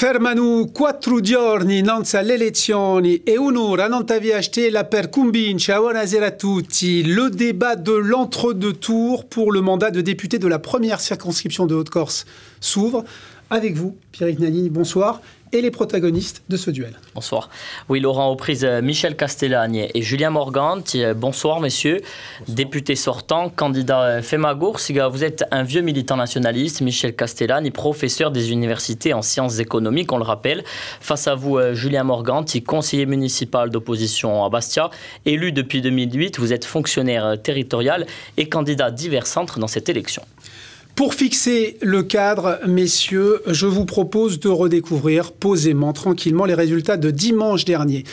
Fermano quattro giorni Nanza alle elezioni e un'ora non t'avi acheté per ciao buonasera a tutti, le débat de l'entre-deux tours pour le mandat de député de la première circonscription de Haute-Corse s'ouvre. Avec vous, Pierre Nanini, bonsoir et les protagonistes de ce duel. Bonsoir. Oui, Laurent, aux prises euh, Michel Castellagne et Julien Morgant. Euh, bonsoir, messieurs. Député sortant, candidat euh, Femagour, vous êtes un vieux militant nationaliste. Michel Castellani, professeur des universités en sciences économiques, on le rappelle. Face à vous, Julien Morganti, conseiller municipal d'opposition à Bastia, élu depuis 2008. Vous êtes fonctionnaire territorial et candidat divers centres dans cette élection. Pour fixer le cadre, messieurs, je vous propose de redécouvrir posément, tranquillement, les résultats de dimanche dernier.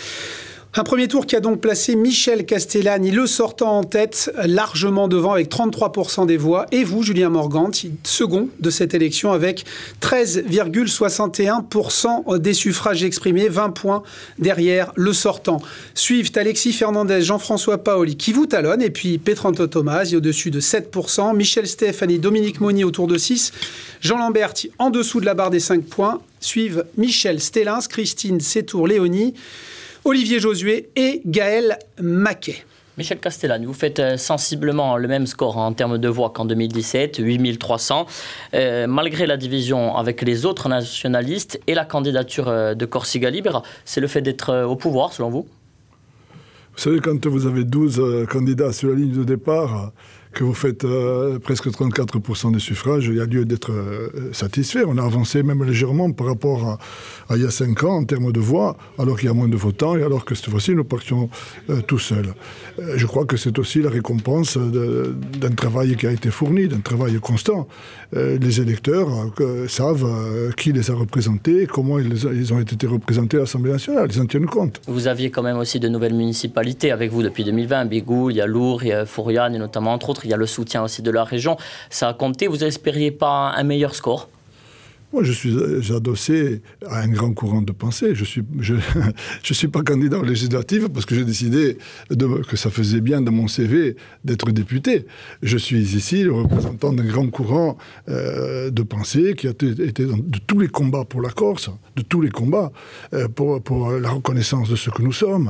Un premier tour qui a donc placé Michel Castellani, le sortant en tête, largement devant avec 33% des voix, et vous, Julien Morgan, second de cette élection avec 13,61% des suffrages exprimés, 20 points derrière le sortant. Suivent Alexis Fernandez, Jean-François Paoli qui vous talonne, et puis Petranto Thomas au-dessus de 7%, Michel Stéphanie, Dominique Moni autour de 6, Jean Lamberti en dessous de la barre des 5 points, suivent Michel Stellins, Christine Sétour, Léonie. Olivier Josué et Gaël Maquet. Michel Castellane, vous faites euh, sensiblement le même score hein, en termes de voix qu'en 2017, 8300, euh, malgré la division avec les autres nationalistes et la candidature euh, de Corsica Libre. C'est le fait d'être au pouvoir, selon vous Vous savez, quand vous avez 12 candidats sur la ligne de départ, que vous faites euh, presque 34% des suffrages, il y a lieu d'être euh, satisfait. On a avancé même légèrement par rapport à, il y a 5 ans en termes de voix, alors qu'il y a moins de votants et alors que cette fois-ci, nous partions euh, tout seuls. je crois que c'est aussi la récompense d'un travail qui a été fourni, d'un travail constant. les électeurs savent qui les a représentés, comment ils, ont été représentés à l'Assemblée nationale. Ils en tiennent compte. Vous aviez quand même aussi de nouvelles municipalités avec vous depuis 2020, Bigou, il y a Lourdes, il y a et notamment entre autres il y a le soutien aussi de la région. Ça a compté. Vous espériez pas un meilleur score moi, je suis adossé à un grand courant de pensée. Je ne suis, je, suis pas candidat aux législatif parce que j'ai décidé que ça faisait bien dans mon CV d'être député. Je suis ici le représentant d'un grand courant euh, de pensée qui a été dans, de tous les combats pour la Corse, de tous les combats euh, pour, la reconnaissance de ce que nous sommes.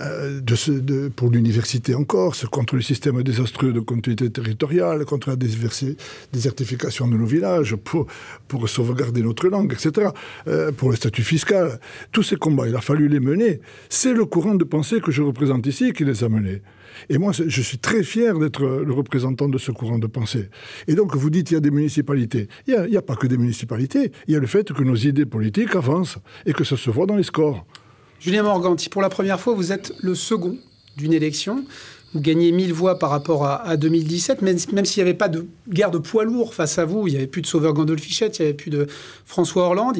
Euh, de ce, pour l'université en Corse, contre le système désastreux de continuité territoriale, contre la désertification de nos villages, pour, sauvegarder notre langue, etc., euh, pour le statut fiscal. Tous ces combats, il a fallu les mener. C'est le courant de pensée que je représente ici qui les a menés. Et moi, je suis très fier d'être le représentant de ce courant de pensée. Et donc, vous dites, il y a des municipalités. Il n'y a, a, pas que des municipalités. Il y a le fait que nos idées politiques avancent et que ça se voit dans les scores. Julien Morganti, pour la première fois, vous êtes le second d'une élection. Vous gagnez 1000 voix par rapport à, 2017, même, s'il n'y avait pas de guerre de poids lourd face à vous. Il n'y avait plus de Sauveur Gandolfichette, il n'y avait plus de François Hollande.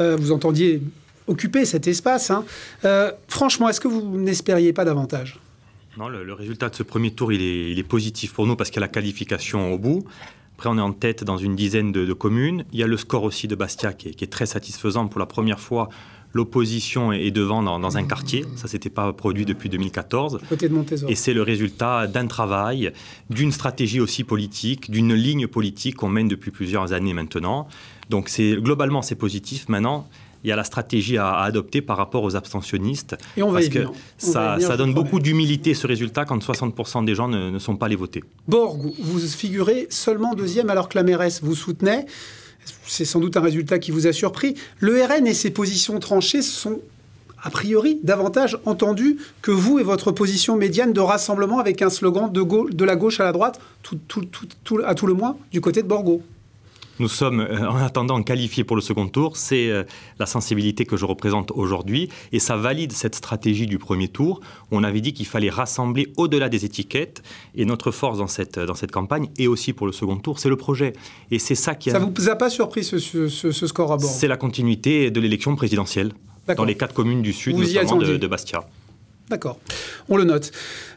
Euh, vous entendiez occuper cet espace. Hein. Euh, franchement, est-ce que vous n'espériez pas davantage Non, le, résultat de ce premier tour, il est, positif pour nous parce qu'il y a la qualification au bout. Après, on est en tête dans une dizaine de, communes. Il y a le score aussi de Bastia qui est très satisfaisant pour la première fois l'opposition est devant dans, un quartier. Ça s'était pas produit depuis 2014. Et c'est le résultat d'un travail, d'une stratégie aussi politique, d'une ligne politique qu'on mène depuis plusieurs années maintenant. Donc c'est globalement c'est positif. Maintenant, il y a la stratégie à, adopter par rapport aux abstentionnistes. Et on va parce que ça, donne beaucoup d'humilité ce résultat quand 60% des gens ne, sont pas allés voter. Borg, vous figurez seulement deuxième alors que la mairesse vous soutenait c'est sans doute un résultat qui vous a surpris. Le RN et ses positions tranchées sont a priori davantage entendues que vous et votre position médiane de rassemblement avec un slogan de, de la gauche à la droite, à tout le moins du côté de Borgo. Nous sommes, euh, en attendant, qualifiés pour le second tour. C'est euh, la sensibilité que je représente aujourd'hui. Et ça valide cette stratégie du premier tour. On avait dit qu'il fallait rassembler au-delà des étiquettes. Et notre force dans cette, dans cette campagne, et aussi pour le second tour, c'est le projet. Et c'est ça qui a... Ça ne vous a pas surpris ce, score à bord C'est la continuité de l'élection présidentielle dans les quatre communes du sud, notamment de Bastia. D'accord, on le note.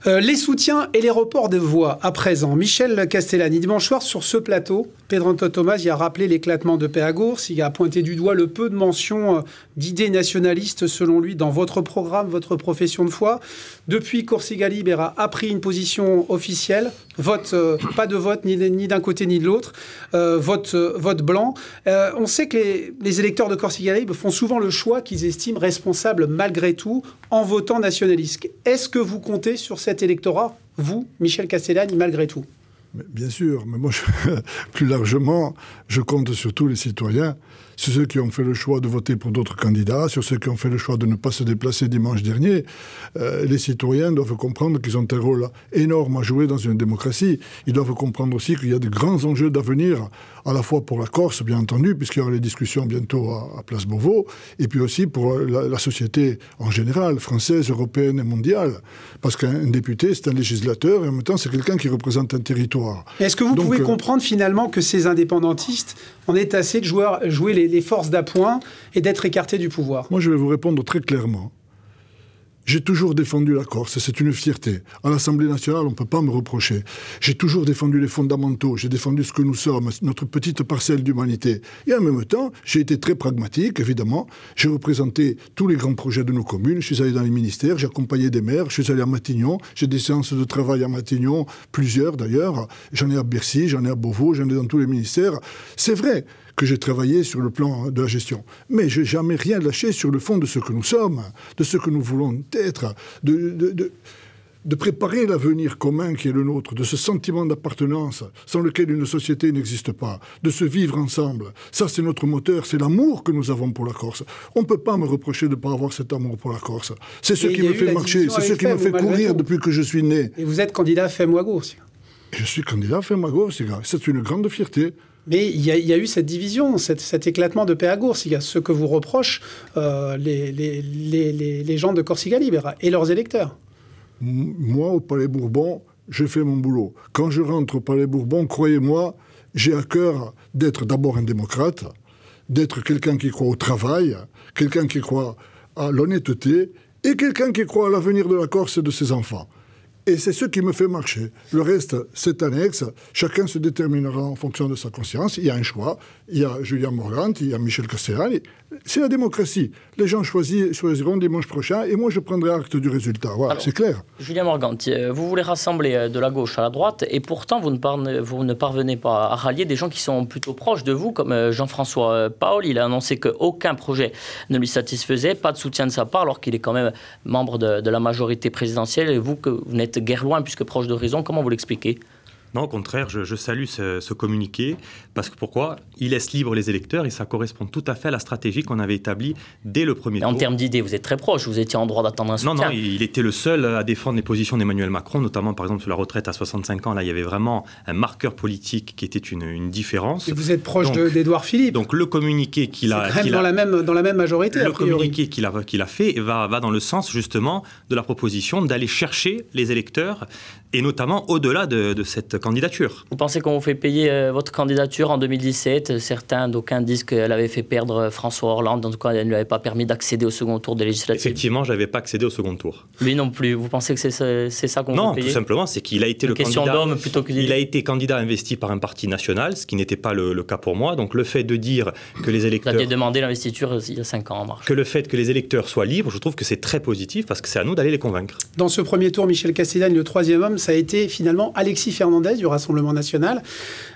Euh, les soutiens et les reports de voix à présent. Michel Castellani, dimanche soir sur ce plateau, Pedro Thomas y a rappelé l'éclatement de Péagours, il a pointé du doigt le peu de mentions euh, d'idées nationalistes selon lui dans votre programme, votre profession de foi. Depuis, Corsica a pris une position officielle, vote, euh, pas de vote ni, d'un côté ni de l'autre, vote, vote blanc. on sait que les, électeurs de Corsica Libera font souvent le choix qu'ils estiment responsable malgré tout en votant nationaliste. Est-ce que vous comptez sur cette cet électorat, vous, Michel Castellani, malgré tout Bien sûr, mais moi, plus largement, je compte sur tous les citoyens, sur ceux qui ont fait le choix de voter pour d'autres candidats, sur ceux qui ont fait le choix de ne pas se déplacer dimanche dernier. Euh, les citoyens doivent comprendre qu'ils ont un rôle énorme à jouer dans une démocratie. Ils doivent comprendre aussi qu'il y a de grands enjeux d'avenir, à la fois pour la Corse, bien entendu, puisqu'il y aura les discussions bientôt à, Place Beauvau, et puis aussi pour la, la, société en général, française, européenne et mondiale. Parce qu'un député, c'est un législateur, et en même temps, c'est quelqu'un qui représente un territoire est-ce que vous pouvez euh, comprendre finalement que ces indépendantistes en aient assez de jouer, les, les forces d'appoint et d'être écartés du pouvoir Moi, je vais vous répondre très clairement. J'ai toujours défendu la Corse, c'est une fierté. À l'Assemblée nationale, on ne peut pas me reprocher. J'ai toujours défendu les fondamentaux, j'ai défendu ce que nous sommes, notre petite parcelle d'humanité. Et en même temps, j'ai été très pragmatique, évidemment. J'ai représenté tous les grands projets de nos communes, je suis allé dans les ministères, j'ai accompagné des maires, je suis allé à Matignon, j'ai des séances de travail à Matignon, plusieurs d'ailleurs. J'en ai à Bercy, j'en ai à Beauvau, j'en ai dans tous les ministères. C'est vrai, que j'ai travaillé sur le plan de la gestion. Mais je n'ai jamais rien lâché sur le fond de ce que nous sommes, de ce que nous voulons être, de, de, préparer l'avenir commun qui est le nôtre, de ce sentiment d'appartenance sans lequel une société n'existe pas, de se vivre ensemble. Ça, c'est notre moteur, c'est l'amour que nous avons pour la Corse. On ne peut pas me reprocher de ne pas avoir cet amour pour la Corse. C'est ce, qui me fait marcher, c'est ce qui me fait courir depuis que je suis né. Et vous êtes candidat FEM gauche. je suis candidat à gauche c'est une grande fierté. Mais il y, a, eu cette division, cet éclatement de gourse, Il y a ce que vous reprochent euh, les, gens de Corsica Libre et leurs électeurs. Moi, au Palais Bourbon, j'ai fait mon boulot. Quand je rentre au Palais Bourbon, croyez-moi, j'ai à cœur d'être d'abord un démocrate, d'être quelqu'un qui croit au travail, quelqu'un qui croit à l'honnêteté et quelqu'un qui croit à l'avenir de la Corse et de ses enfants. Et c'est ce qui me fait marcher. Le reste, c'est annexe. Chacun se déterminera en fonction de sa conscience. Il y a un choix. Il y a Julien Morgan, il y a Michel Castellani. C'est la démocratie. Les gens choisiront, dimanche prochain et moi je prendrai acte du résultat. Voilà, c'est clair. Julien Morganti, vous voulez rassembler euh, de la gauche à la droite et pourtant vous ne, parvenez, pas à rallier des gens qui sont plutôt proches de vous, comme euh, Jean-François euh, Paul. Il a annoncé qu'aucun projet ne lui satisfaisait, pas de soutien de sa part, alors qu'il est quand même membre de, de, la majorité présidentielle et vous, que vous n'êtes guère loin puisque proche de raison. Comment vous l'expliquez non, au contraire, je, salue ce communiqué parce que pourquoi Il laisse libre les électeurs et ça correspond tout à fait à la stratégie qu'on avait établie dès le premier tour. En termes d'idées, vous êtes très proche, vous étiez en droit d'attendre un soutien. Non, non, il était le seul à défendre les positions d'Emmanuel Macron, notamment par exemple sur la retraite à 65 ans. Là, il y avait vraiment un marqueur politique qui était une, différence. Et vous êtes proche d'Edouard Philippe. Donc le communiqué qu'il a, qu a, dans la même dans la même majorité. Le communiqué qu'il a qu'il a fait va va dans le sens justement de la proposition d'aller chercher les électeurs et notamment au-delà de, cette candidature. Vous pensez qu'on vous fait payer euh, votre candidature en 2017, certains d'aucuns disent qu'elle avait fait perdre François Hollande, en tout cas elle ne lui avait pas permis d'accéder au second tour des législatives. Effectivement, je n'avais pas accédé au second tour. Lui non plus, vous pensez que c'est ça qu'on Non, Non, tout simplement, c'est qu'il a été le candidat... plutôt que... Il a été candidat investi par un parti national, ce qui n'était pas le, cas pour moi, donc le fait de dire que les électeurs... Vous aviez demandé l'investiture euh, il y a 5 ans en marche. Que le fait que les électeurs soient libres, je trouve que c'est très positif, parce que c'est à nous d'aller les convaincre. Dans ce premier tour, Michel Castellane, le troisième homme, ça a été finalement Alexis Fernandez du Rassemblement National.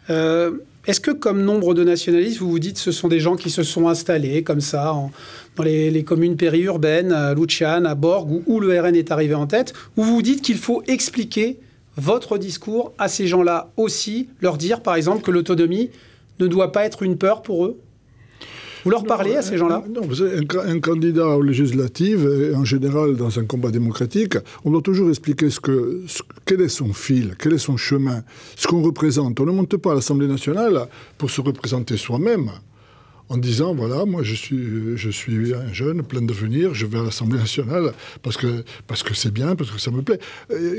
Euh, est-ce que, comme nombre de nationalistes, vous vous dites ce sont des gens qui se sont installés comme ça dans les, communes périurbaines, à à Borg, ou où, le RN est arrivé en tête, ou vous vous dites qu'il faut expliquer votre discours à ces gens-là aussi, leur dire par exemple que l'autonomie ne doit pas être une peur pour eux vous leur parlez à ces gens-là Non, un, un, candidat aux législatives, en général dans un combat démocratique, on doit toujours expliquer ce que, quel est son fil, quel est son chemin, ce qu'on représente. On ne monte pas à l'Assemblée nationale pour se représenter soi-même en disant voilà, moi je suis, je suis un jeune plein d'avenir, je vais à l'Assemblée nationale parce que parce que c'est bien, parce que ça me plaît.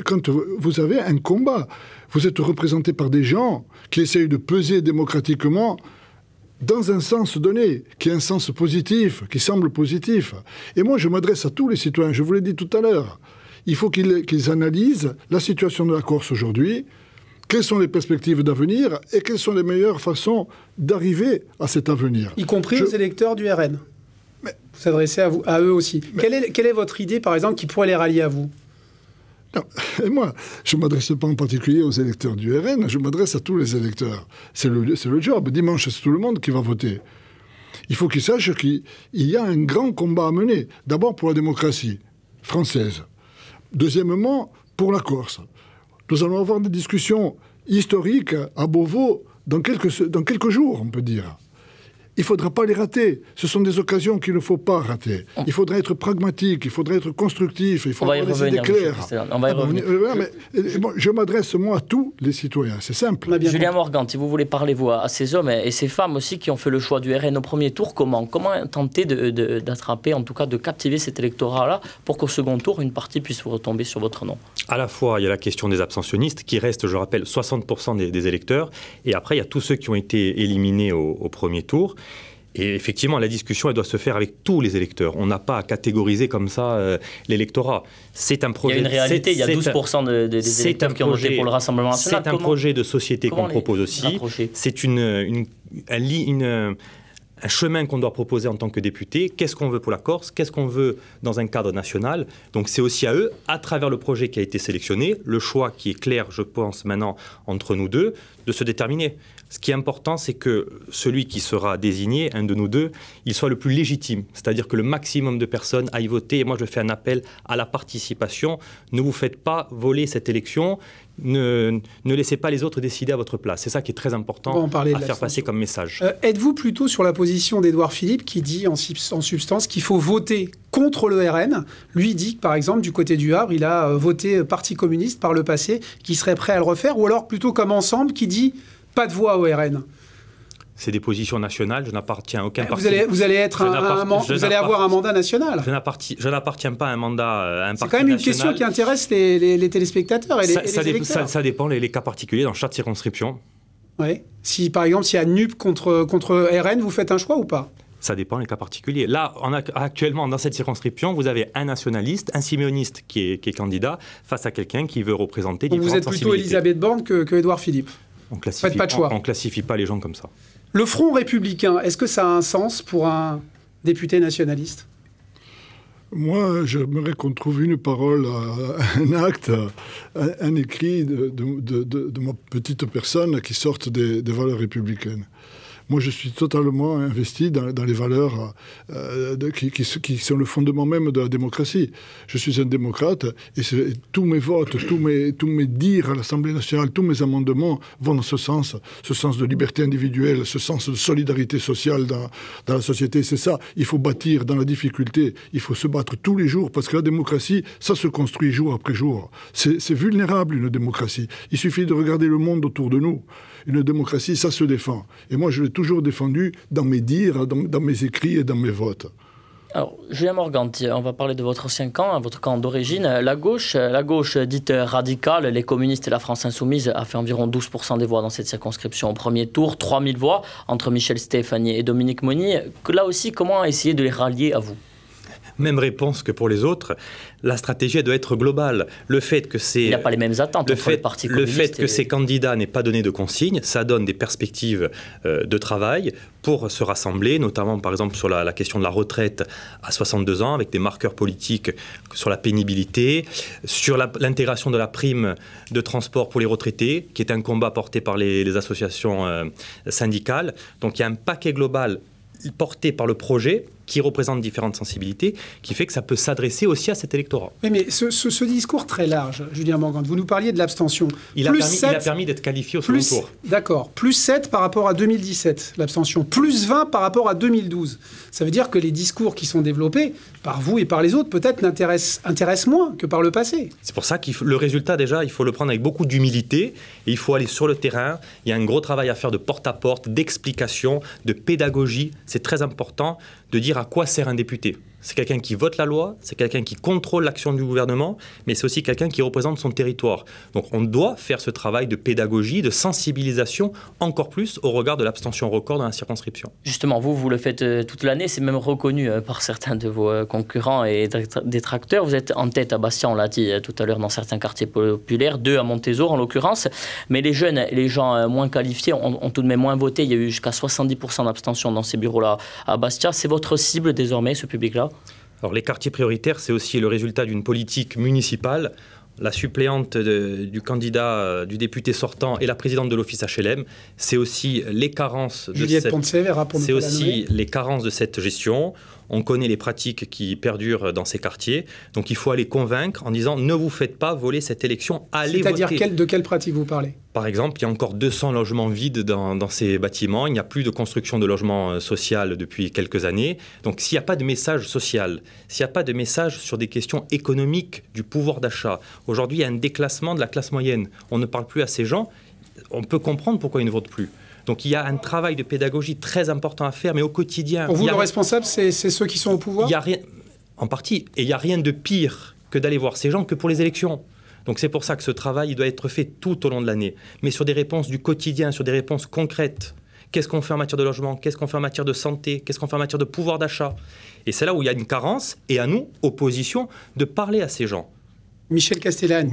Quand vous avez un combat, vous êtes représenté par des gens qui essayent de peser démocratiquement dans un sens donné, qui est un sens positif, qui semble positif. Et moi, je m'adresse à tous les citoyens, je vous l'ai dit tout à l'heure. Il faut qu'ils analysent la situation de la Corse aujourd'hui, quelles sont les perspectives d'avenir et quelles sont les meilleures façons d'arriver à cet avenir. Y compris aux les électeurs du RN. Vous Vous s'adressez à, eux aussi. Quelle, est, quelle est votre idée, par exemple, qui pourrait les rallier à vous non. Et moi, je ne m'adresse pas en particulier aux électeurs du RN, je m'adresse à tous les électeurs. C'est le, job. Dimanche, c'est tout le monde qui va voter. Il faut qu'ils sachent qu'il y a un grand combat à mener. D'abord pour la démocratie française. Deuxièmement, pour la Corse. Nous allons avoir des discussions historiques à Beauvau dans quelques jours, on peut dire il ne faudra pas les rater. Ce sont des occasions qu'il ne faut pas rater. Il faudra être pragmatique, il faudra être constructif, il faudra avoir des On va y revenir. je m'adresse, moi, à tous les citoyens. C'est simple. Julien Morgan, si vous voulez parler, vous, à ces hommes et ces femmes aussi qui ont fait le choix du RN au premier tour, comment, comment tenter d'attraper, en tout cas de captiver cet électorat-là pour qu'au second tour, une partie puisse retomber sur votre nom À la fois, il y a la question des abstentionnistes qui restent, je rappelle, 60% des, électeurs. Et après, il y a tous ceux qui ont été éliminés au, au premier tour. Et effectivement, la discussion, elle doit se faire avec tous les électeurs. On n'a pas à catégoriser comme ça euh, l'électorat. C'est un projet. Il réalité, il de, des électeurs ont voté pour le Rassemblement C'est un projet de société qu'on propose aussi. C'est une, un chemin qu'on doit proposer en tant que député. Qu'est-ce qu'on veut pour la Corse Qu'est-ce qu'on veut dans un cadre national Donc c'est aussi à eux, à travers le projet qui a été sélectionné, le choix qui est clair, je pense, maintenant entre nous deux, de se déterminer. Ce qui est important, c'est que celui qui sera désigné, un de nous deux, il soit le plus légitime, c'est-à-dire que le maximum de personnes aillent voter. Et moi, je fais un appel à la participation. Ne vous faites pas voler cette élection. Ne, laissez pas les autres décider à votre place. C'est ça qui est très important à faire passer comme message. Euh, êtes-vous plutôt sur la position d'Edouard Philippe qui dit en, en substance qu'il faut voter contre le RN Lui dit que, par exemple, du côté du Havre, il a euh, voté euh, Parti communiste par le passé, qui serait prêt à le refaire, ou alors plutôt comme ensemble qui dit pas de voix au RN. C'est des positions nationales, je n'appartiens à aucun vous parti. Allez, vous allez, être un, vous allez avoir un mandat national. Je n'appartiens pas à un mandat euh, à un parti C'est quand même une question qui intéresse les, téléspectateurs et les, ça, électeurs. Ça, dépend, les, cas particuliers dans chaque circonscription. Oui. Si, par exemple, s'il y a NUP contre, contre RN, vous faites un choix ou pas ça dépend les cas particuliers. Là, on a, actuellement, dans cette circonscription, vous avez un nationaliste, un siméoniste qui est, qui est candidat face à quelqu'un qui veut représenter différentes Vous êtes plutôt Elisabeth Borne que, que Edouard Philippe on ne pas On, classifie pas les gens comme ça. Le front républicain, est-ce que ça a un sens pour un député nationaliste moi, j'aimerais qu'on trouve une parole, euh, un acte, un, écrit de, ma petite personne qui sorte des valeurs républicaines moi, je suis totalement investi dans, les valeurs euh, qui, sont le fondement même de la démocratie. Je suis un démocrate et, tous mes votes, tous mes, tous mes dires à l'Assemblée nationale, tous mes amendements vont dans ce sens, ce sens de liberté individuelle, ce sens de solidarité sociale dans, dans la société. C'est ça. Il faut bâtir dans la difficulté. Il faut se battre tous les jours parce que la démocratie, ça se construit jour après jour. C'est vulnérable une démocratie. Il suffit de regarder le monde autour de nous. Une démocratie, ça se défend. Et moi, je l'ai toujours défendu dans mes dires, dans, mes écrits et dans mes votes. Alors, Julien Morganti, on va parler de votre ancien camp, hein, votre camp d'origine. La gauche, euh, la gauche dite radicale, les communistes et la France insoumise, a fait environ 12% des voix dans cette circonscription au premier tour, 3000 voix entre Michel Stéphanie et Dominique Monnier. Là aussi, comment essayer de les rallier à vous même réponse que pour les autres. La stratégie doit être globale. Le fait que c'est il n'y a pas les mêmes attentes. Le fait, le fait que ces candidats n'aient pas donné de consignes, ça donne des perspectives euh, de travail pour se rassembler, notamment par exemple sur la, question de la retraite à 62 ans, avec des marqueurs politiques sur la pénibilité, sur l'intégration de la prime de transport pour les retraités, qui est un combat porté par les, associations euh, syndicales. Donc il y a un paquet global porté par le projet qui représente différentes sensibilités, qui fait que ça peut s'adresser aussi à cet électorat. mais ce, discours très large, Julien Morgan, vous nous parliez de l'abstention. Il, a permis, a permis d'être qualifié au second tour. D'accord. Plus 7 par rapport à 2017, l'abstention. Plus 20 par rapport à 2012. Ça veut dire que les discours qui sont développés par vous et par les autres, peut-être, n'intéressent intéressent moins que par le passé. C'est pour ça que le résultat, déjà, il faut le prendre avec beaucoup d'humilité. il faut aller sur le terrain. Il y a un gros travail à faire de porte-à-porte, d'explication, de pédagogie. C'est très important de dire à quoi sert un député. C'est quelqu'un qui vote la loi, c'est quelqu'un qui contrôle l'action du gouvernement, mais c'est aussi quelqu'un qui représente son territoire. Donc on doit faire ce travail de pédagogie, de sensibilisation encore plus au regard de l'abstention record dans la circonscription. Justement, vous, vous le faites euh, toute l'année, c'est même reconnu euh, par certains de vos euh, concurrents et détracteurs. Vous êtes en tête à Bastia, on l'a dit tout à l'heure, dans certains quartiers populaires, deux à Montezor en l'occurrence, mais les jeunes, les gens moins qualifiés ont, ont tout de même moins voté. Il y a eu jusqu'à 70% d'abstention dans ces bureaux-là à Bastia. C'est votre cible désormais, ce public-là alors les quartiers prioritaires, c'est aussi le résultat d'une politique municipale. La suppléante du candidat, euh, du député sortant et la présidente de l'office HLM, c'est aussi les carences de hein, C'est aussi les carences de cette gestion on connaît les pratiques qui perdurent dans ces quartiers. Donc il faut aller convaincre en disant ne vous faites pas voler cette élection, allez voter. C'est-à-dire de quelle pratique vous parlez Par exemple, il y a encore 200 logements vides dans, ces bâtiments. Il n'y a plus de construction de logements euh, sociaux depuis quelques années. Donc s'il n'y a pas de message social, s'il n'y a pas de message sur des questions économiques du pouvoir d'achat, aujourd'hui il y a un déclassement de la classe moyenne. On ne parle plus à ces gens. On peut comprendre pourquoi ils ne votent plus. Donc il y a un travail de pédagogie très important à faire, mais au quotidien. Pour vous, le responsable, c'est ceux qui sont au pouvoir Il y a rien, en partie, et il n'y a rien de pire que d'aller voir ces gens que pour les élections. Donc c'est pour ça que ce travail doit être fait tout au long de l'année, mais sur des réponses du quotidien, sur des réponses concrètes. Qu'est-ce qu'on fait en matière de logement Qu'est-ce qu'on fait en matière de santé Qu'est-ce qu'on fait en matière de pouvoir d'achat Et c'est là où il y a une carence, et à nous, opposition, de parler à ces gens. Michel Castellane,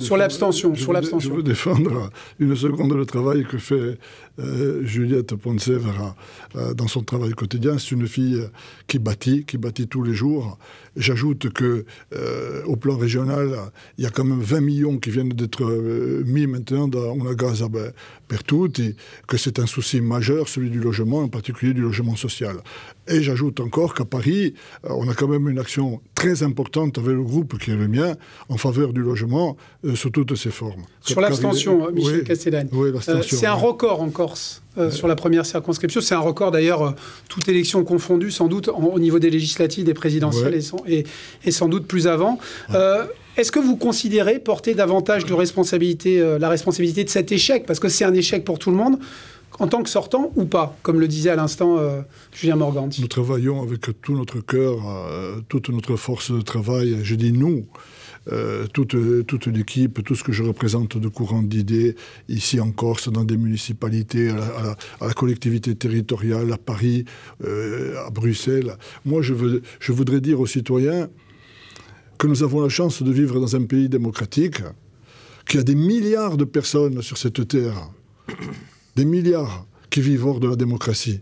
sur l'abstention. Je, je, veux défendre une seconde le travail que fait euh, Juliette Poncevera, euh, dans son travail quotidien. C'est une fille qui bâtit, qui bâtit tous les jours. J'ajoute que euh, au plan régional, il y a quand même 20 millions qui viennent d'être mis maintenant dans la Gaza et que c'est un souci majeur, celui du logement, en particulier du logement social. Et j'ajoute encore qu'à Paris, on a quand même une action très importante avec le groupe qui est le mien en faveur du logement sous toutes ses formes. Sur l'abstention, hein, Michel oui, c'est un record encore euh, euh, sur la première circonscription. C'est un record d'ailleurs, euh, toute élection confondue, sans doute au niveau des législatives, des présidentielles et, et, sans, doute plus avant. Est-ce que vous considérez porter davantage de responsabilité, la responsabilité de cet échec Parce que c'est un échec pour tout le monde, en tant que sortant ou pas, comme le disait à l'instant Julien Morganti. Nous travaillons avec tout notre cœur, toute notre force de travail. Je dis nous, euh, toute, toute l'équipe, tout ce que je représente de courant d'idées ici en Corse, dans des municipalités, à la, collectivité territoriale, à Paris, euh, à Bruxelles. Moi, je, je voudrais dire aux citoyens que nous avons la chance de vivre dans un pays démocratique, qu'il y a des milliards de personnes sur cette terre, des milliards qui vivent hors de la démocratie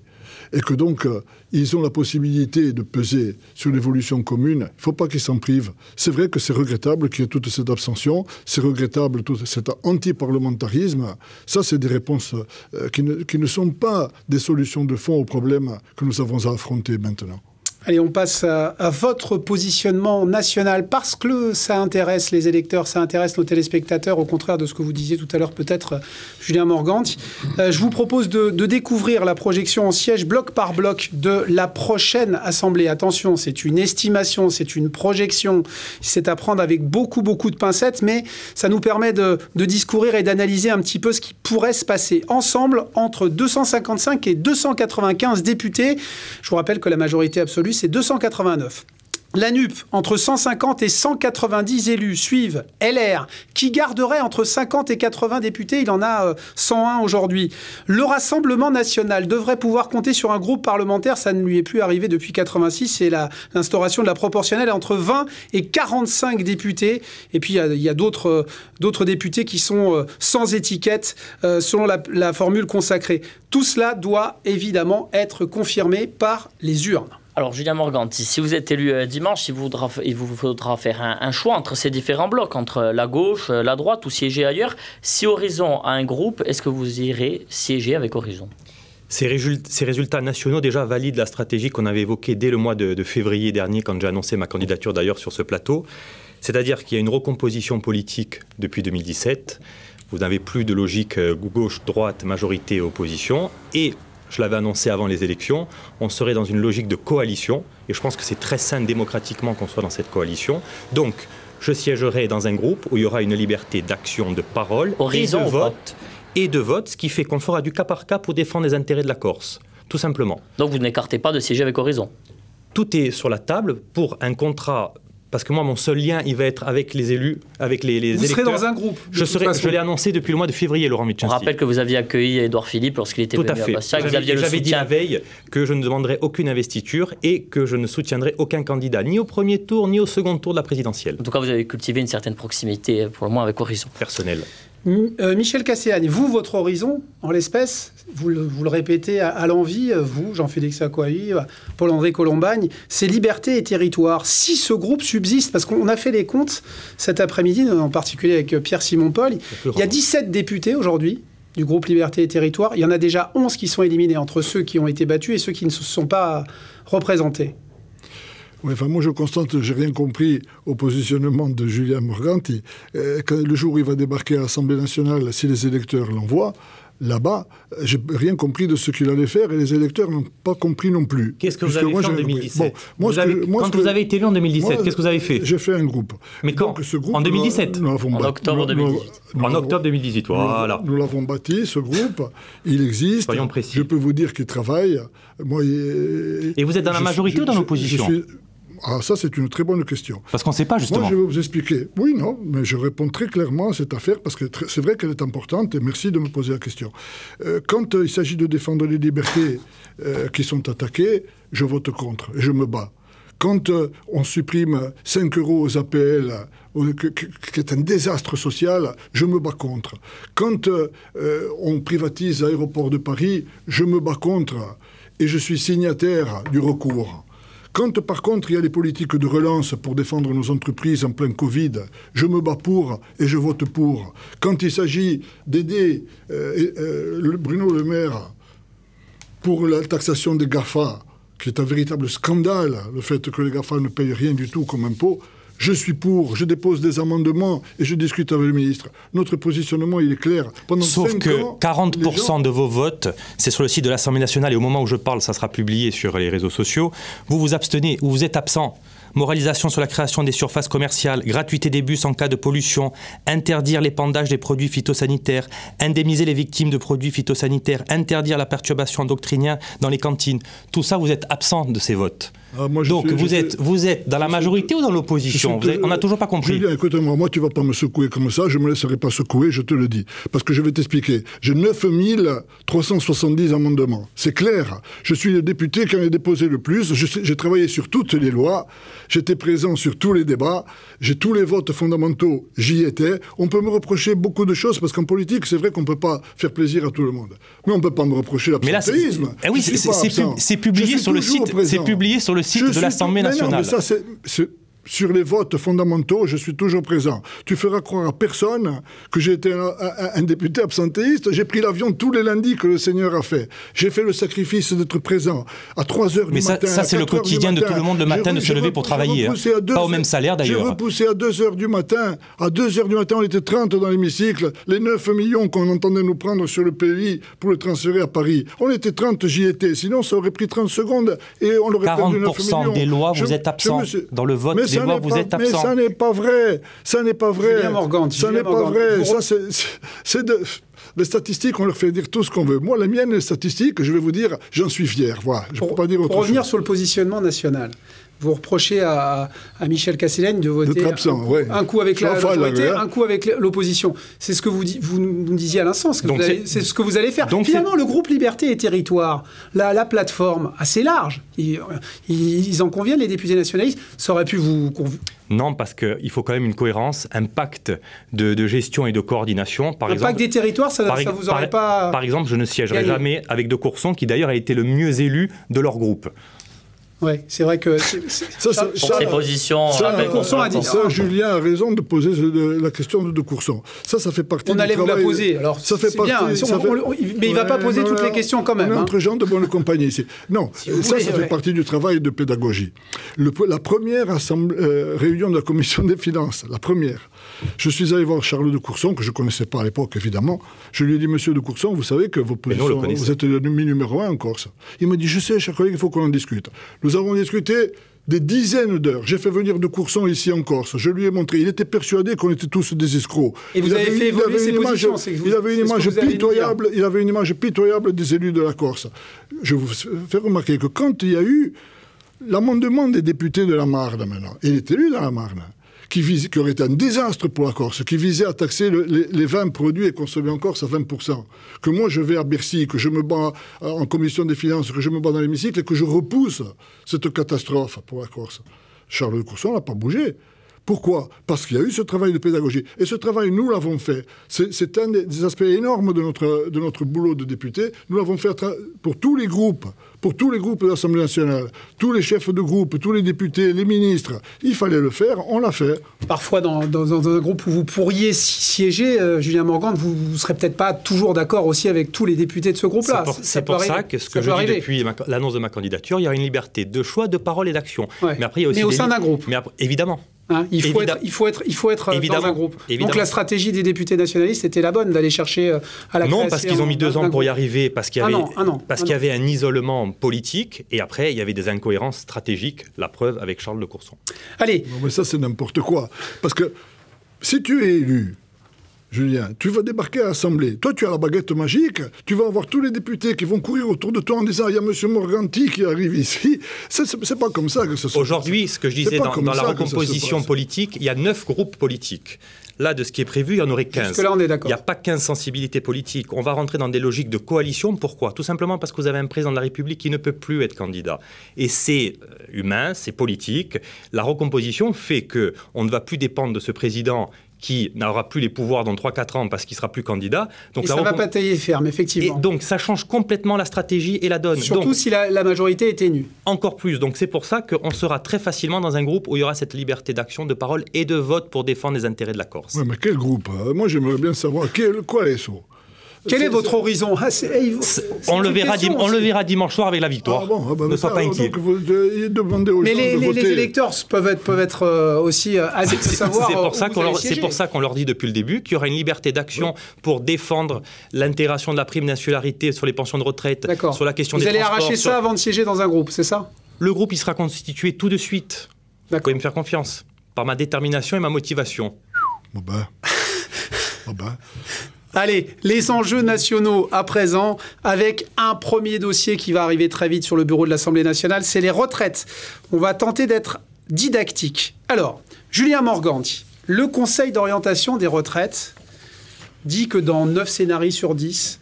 et que donc euh, ils ont la possibilité de peser sur l'évolution commune, il ne faut pas qu'ils s'en privent. C'est vrai que c'est regrettable qu'il y ait toute cette abstention, c'est regrettable tout cet anti-parlementarisme. Ça, c'est des réponses euh, qui, ne, qui ne sont pas des solutions de fond aux problèmes que nous avons à affronter maintenant. Allez, on passe à, votre positionnement national parce que ça intéresse les électeurs, ça intéresse nos téléspectateurs, au contraire de ce que vous disiez tout à l'heure peut-être, Julien Morganti. Euh, je vous propose de, découvrir la projection en siège bloc par bloc de la prochaine Assemblée. Attention, c'est une estimation, c'est une projection, c'est à prendre avec beaucoup, beaucoup de pincettes, mais ça nous permet de, de discourir et d'analyser un petit peu ce qui pourrait se passer ensemble entre 255 et 295 députés. Je vous rappelle que la majorité absolue c'est 289. La NUP, entre 150 et 190 élus suivent LR, qui garderait entre 50 et 80 députés, il en a 101 euh, aujourd'hui. Le Rassemblement national devrait pouvoir compter sur un groupe parlementaire, ça ne lui est plus arrivé depuis 86, c'est l'instauration de la proportionnelle entre 20 et 45 députés. Et puis il y a, euh, d'autres députés qui sont euh, sans étiquette, selon la formule consacrée. Tout cela doit évidemment être confirmé par les urnes. Alors, Julien Morganti, si vous êtes élu euh, dimanche, il vous, faudra, faire un, choix entre ces différents blocs, entre euh, la gauche, euh, la droite ou siéger ailleurs. Si Horizon a un groupe, est-ce que vous irez siéger avec Horizon ces résultats, ces résultats, nationaux déjà valident la stratégie qu'on avait évoquée dès le mois de, février dernier, quand j'ai annoncé ma candidature d'ailleurs sur ce plateau. C'est-à-dire qu'il y a une recomposition politique depuis 2017. Vous n'avez plus de logique gauche-droite, majorité-opposition. Et je l'avais annoncé avant les élections, on serait dans une logique de coalition, et je pense que c'est très sain démocratiquement qu'on soit dans cette coalition. Donc, je siégerai dans un groupe où il y aura une liberté d'action, de parole, de vote, et de vote, ce qui fait qu'on fera du cas par cas pour défendre les intérêts de la Corse, tout simplement. Donc vous n'écartez pas de siéger avec Horizon tout est sur la table pour un contrat parce que moi, mon seul lien, il va être avec les élus, avec les, vous électeurs. Vous serez dans un groupe. Je, serai, je l'ai annoncé depuis le mois de février, Laurent je On rappelle que vous aviez accueilli Édouard Philippe lorsqu'il était Tout à fait. J'avais dit la veille que je ne demanderais aucune investiture et que je ne soutiendrai aucun candidat, ni au premier tour, ni au second tour de la présidentielle. En tout cas, vous avez cultivé une certaine proximité, pour le moins, avec Horizon. Personnel. Euh, Michel Casséane, vous, votre horizon, en l'espèce, vous le, répétez à, l'envie, euh, vous, Jean-Félix Acquahy, euh, Paul-André Colombagne, c'est liberté et territoire. Si ce groupe subsiste, parce qu'on a fait les comptes cet après-midi, en particulier avec euh, Pierre-Simon Paul, il y a 17 députés aujourd'hui du groupe Liberté et Territoire. Il y en a déjà 11 qui sont éliminés entre ceux qui ont été battus et ceux qui ne se sont pas représentés. moi, je constate, j'ai rien compris au positionnement de Julien Morganti. le jour où il va débarquer à l'Assemblée nationale, si les électeurs l'envoient, là-bas, euh, j'ai rien compris de ce qu'il allait faire et les électeurs n'ont pas compris non plus. Qu'est-ce que vous avez fait en 2017 moi, vous avez, Quand vous avez été élu en 2017, qu'est-ce que vous avez fait J'ai fait un groupe. Mais quand En 2017 euh, En octobre 2018. en octobre 2018, voilà. Nous l'avons bâti, ce groupe. Il existe. Soyons précis. Je peux vous dire qu'il travaille. Moi, et vous êtes dans la majorité ou dans l'opposition ah, ça, c'est une très bonne question. Parce qu'on ne sait pas, justement. Moi, je vais vous expliquer. Oui, non, mais je réponds très clairement à cette affaire, parce que c'est vrai qu'elle est importante, et merci de me poser la question. Euh, quand euh, il s'agit de défendre les libertés euh, qui sont attaquées, je vote contre, et je me bats quand on supprime 5 euros aux APL, qui est un désastre social, je me bats contre. Quand on privatise l'aéroport de Paris, je me bats contre. Et je suis signataire du recours. Quand par contre il y a des politiques de relance pour défendre nos entreprises en plein Covid, je me bats pour et je vote pour. Quand il s'agit d'aider euh, euh, Bruno Le Maire pour la taxation des GAFA, qui est un véritable scandale, le fait que les GAFA ne payent rien du tout comme impôt, je suis pour, je dépose des amendements et je discute avec le ministre. Notre positionnement, il est clair. Sauf que 40% de vos votes, c'est sur le site de l'Assemblée nationale et au moment où je parle, ça sera publié sur les réseaux sociaux. Vous vous abstenez ou vous êtes absent moralisation sur la création des surfaces commerciales, gratuité des bus en cas de pollution, interdire l'épandage des produits phytosanitaires, indemniser les victimes de produits phytosanitaires, interdire la perturbation endoctrinienne dans les cantines. Tout ça, vous êtes absent de ces votes. Ah, Donc vous, êtes, vous êtes dans la majorité ou dans l'opposition On n'a toujours pas compris. Julien, écoute-moi, moi tu vas pas me secouer comme ça, je me laisserai pas secouer, je te le dis. Parce que je vais t'expliquer. J'ai 9370 amendements. C'est clair. Je suis le député qui en a déposé le plus. J'ai travaillé sur toutes les lois. J'étais présent sur tous les débats. J'ai tous les votes fondamentaux, j'y étais. On peut me reprocher beaucoup de choses parce qu'en politique, c'est vrai qu'on ne peut pas faire plaisir à tout le monde. Mais on ne peut pas me reprocher l'absentéisme. Mais là, c'est eh oui, publié, publié sur le site. C'est publié sur le le site de l'Assemblée nationale sur les votes fondamentaux, je suis toujours présent. Tu feras croire à personne que j'ai été un, député absentéiste. J'ai pris l'avion tous les lundis que le Seigneur a fait. J'ai fait le sacrifice d'être présent à 3 heures Mais du matin. Mais ça, c'est le quotidien de tout le monde le matin de se lever pour travailler. Hein. Pas au même salaire d'ailleurs. J'ai repoussé à 2 heures du matin. À 2 heures du matin, on était 30 dans l'hémicycle. Les 9 millions qu'on entendait nous prendre sur le pays pour le transférer à Paris. On était 30, j'y étais. Sinon, ça aurait pris 30 secondes et on l'aurait perdu 9 millions. 40% des lois, vous êtes absent dans le vote. Mais mais ça n'est pas vrai. Ça n'est pas vrai. ça n'est pas vrai. Ça, c'est de... Les statistiques, on leur fait dire tout ce qu'on veut. Moi, la mienne, les statistiques, je vais vous dire, j'en suis fier. Voilà. Je pour, pas dire revenir sur le positionnement national, vous reprochez à, Michel Casselaine de voter un, coup avec un coup avec l'opposition. C'est ce que vous, vous nous disiez à l'instant. C'est ce que vous allez faire. Donc Finalement, le groupe Liberté et Territoire, la, la plateforme assez large, ils, en conviennent, les députés nationalistes, ça aurait pu vous non, parce qu'il faut quand même une cohérence, un pacte de, gestion et de coordination. Par un pacte des territoires, ça, ne vous aurait pas. Par exemple, je ne siégerai jamais avec De Courson, qui d'ailleurs a été le mieux élu de leur groupe. Oui, c'est vrai que. ça, pour ses positions. Euh, Courson Julien a raison de poser la question de, de Courson. Ça, ça fait partie on allait vous la poser. Alors, ça fait partie, mais il ne va pas poser toutes les questions quand même. On est hein. entre gens de bonne compagnie ici. Non, ça, ça fait partie du travail de pédagogie. Le, la première euh, réunion de la commission des finances, la première. Je suis allé voir Charles de Courson, que je ne connaissais pas à l'époque, évidemment. Je lui ai dit, monsieur de Courson, vous savez que vos positions, vous êtes le numéro un en Corse. Il m'a dit, je sais, cher collègue, il faut qu'on en discute. Nous avons discuté des dizaines d'heures. J'ai fait venir de Courson ici en Corse. Je lui ai montré. Il était persuadé qu'on était tous des escrocs. Et vous avez, fait évoluer positions. avait une image pitoyable. Il avait une image pitoyable des élus de la Corse. Je vous fais remarquer que quand il y a eu l'amendement des députés de la Marne, maintenant, il est élu dans la Marne qui, qui aurait été un désastre pour la Corse, qui visait à taxer les, vins produits et consommés en Corse à 20%, que moi je vais à Bercy, que je me bats euh, en commission des finances, que je me bats dans l'hémicycle et que je repousse cette catastrophe pour la Corse. Charles de Courson n'a pas bougé. Pourquoi Parce qu'il y a eu ce travail de pédagogie. Et ce travail, nous l'avons fait. C'est un des aspects énormes de notre, de notre boulot de député. Nous l'avons fait pour tous les groupes, pour tous les groupes de l'Assemblée nationale, tous les chefs de groupe, tous les députés, les ministres. Il fallait le faire, on l'a fait. Parfois, dans, un groupe où vous pourriez siéger, euh, Julien Morgan, vous ne serez peut-être pas toujours d'accord aussi avec tous les députés de ce groupe-là. C'est pour, ça, que ce que je dis depuis l'annonce de ma candidature, il y a une liberté de choix, de parole et d'action. Mais au sein d'un groupe. Mais évidemment. Hein, il, faut être, il, faut être, euh, dans un groupe. Donc la stratégie des députés nationalistes était la bonne d'aller chercher euh, à la Non, parce qu'ils ont mis deux ans pour y arriver, parce qu'il y, ah avait, ah ah qu'il y avait un isolement politique, et après, il y avait des incohérences stratégiques, la preuve avec Charles de Courson. Allez. mais ça, c'est n'importe quoi. Parce que si tu es élu, Julien, tu vas débarquer à l'Assemblée. Toi, tu as la baguette magique. Tu vas avoir tous les députés qui vont courir autour de toi en disant il y a M. Morganti qui arrive ici. C'est pas comme ça que ce se Aujourd'hui, ce que je disais dans, la recomposition politique, il y a neuf groupes politiques. Là, de ce qui est prévu, il y en aurait 15. Là, on est d'accord. Il n'y a pas 15 sensibilités politiques. On va rentrer dans des logiques de coalition. Pourquoi Tout simplement parce que vous avez un président de la République qui ne peut plus être candidat. Et c'est euh, humain, c'est politique. La recomposition fait que on ne va plus dépendre de ce président qui n'aura plus les pouvoirs dans 3-4 ans parce qu'il sera plus candidat. Donc, et ça ne va pas tailler ferme, effectivement. donc ça change complètement la stratégie et la donne. Surtout si la, majorité est ténue. Encore plus. Donc c'est pour ça qu'on sera très facilement dans un groupe où il y aura cette liberté d'action, de parole et de vote pour défendre les intérêts de la Corse. mais quel groupe hein Moi j'aimerais bien savoir quel, quoi les S.O. Quel est votre horizon ah, eh, on, le verra on le verra dimanche soir avec la victoire. Ah bon, ah bah, ne sois pas inquiet. Euh, aux mais les, de les, électeurs peuvent être, peuvent être euh, aussi euh, savoir. C'est pour, ça qu'on leur, pour ça qu'on leur dit depuis le début qu'il y aura une liberté d'action pour défendre l'intégration de la prime d'insularité sur les pensions de retraite, sur la question vous des Vous allez arracher ça avant de siéger dans un groupe, c'est ça Le groupe, il sera constitué tout de suite. Vous pouvez me faire confiance par ma détermination et ma motivation. Bon ben. ben. Allez, les enjeux nationaux à présent, avec un premier dossier qui va arriver très vite sur le bureau de l'Assemblée nationale, c'est les retraites. On va tenter d'être didactique. Alors, Julien Morganti, le Conseil d'orientation des retraites dit que dans 9 scénarios sur 10,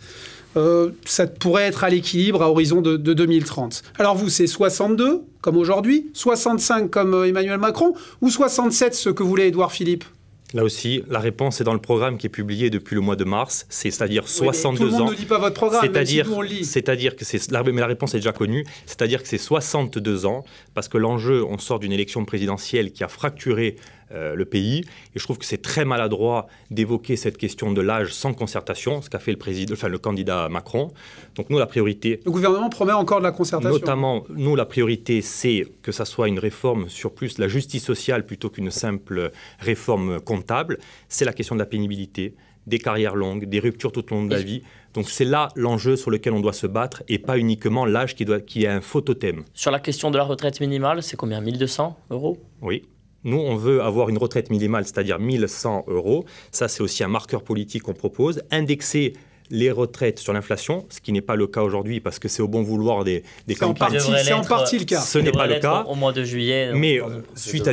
euh, ça pourrait être à l'équilibre à horizon de, de 2030. Alors vous, c'est 62 comme aujourd'hui, 65 comme euh, Emmanuel Macron, ou 67 ce que voulait Édouard Philippe Là aussi, la réponse est dans le programme qui est publié depuis le mois de mars, c'est-à-dire 62 tout le monde ans. ne pas votre programme, c'est-à-dire, c'est-à-dire que c'est mais la réponse est déjà connue, c'est-à-dire que c'est 62 ans parce que l'enjeu, on sort d'une élection présidentielle qui a fracturé euh, le pays. Et je trouve que c'est très maladroit d'évoquer cette question de l'âge sans concertation, ce qu'a fait le, président, enfin, le candidat Macron. Donc nous, la priorité... Le gouvernement promet encore de la concertation. Notamment, nous, la priorité, c'est que ça soit une réforme sur plus la justice sociale plutôt qu'une simple réforme comptable. C'est la question de la pénibilité, des carrières longues, des ruptures tout au long de la vie. Donc c'est là l'enjeu sur lequel on doit se battre et pas uniquement l'âge qui, doit, qui est un faux totem. Sur la question de la retraite minimale, c'est combien 1200 euros Oui. Nous, on veut avoir une retraite minimale, c'est-à-dire 1100 euros. Ça, c'est aussi un marqueur politique qu'on propose. Indexer les retraites sur l'inflation, ce qui n'est pas le cas aujourd'hui parce que c'est au bon vouloir des, des C'est en partie le cas. Ce n'est pas le cas. Au mois de juillet. Mais suite à,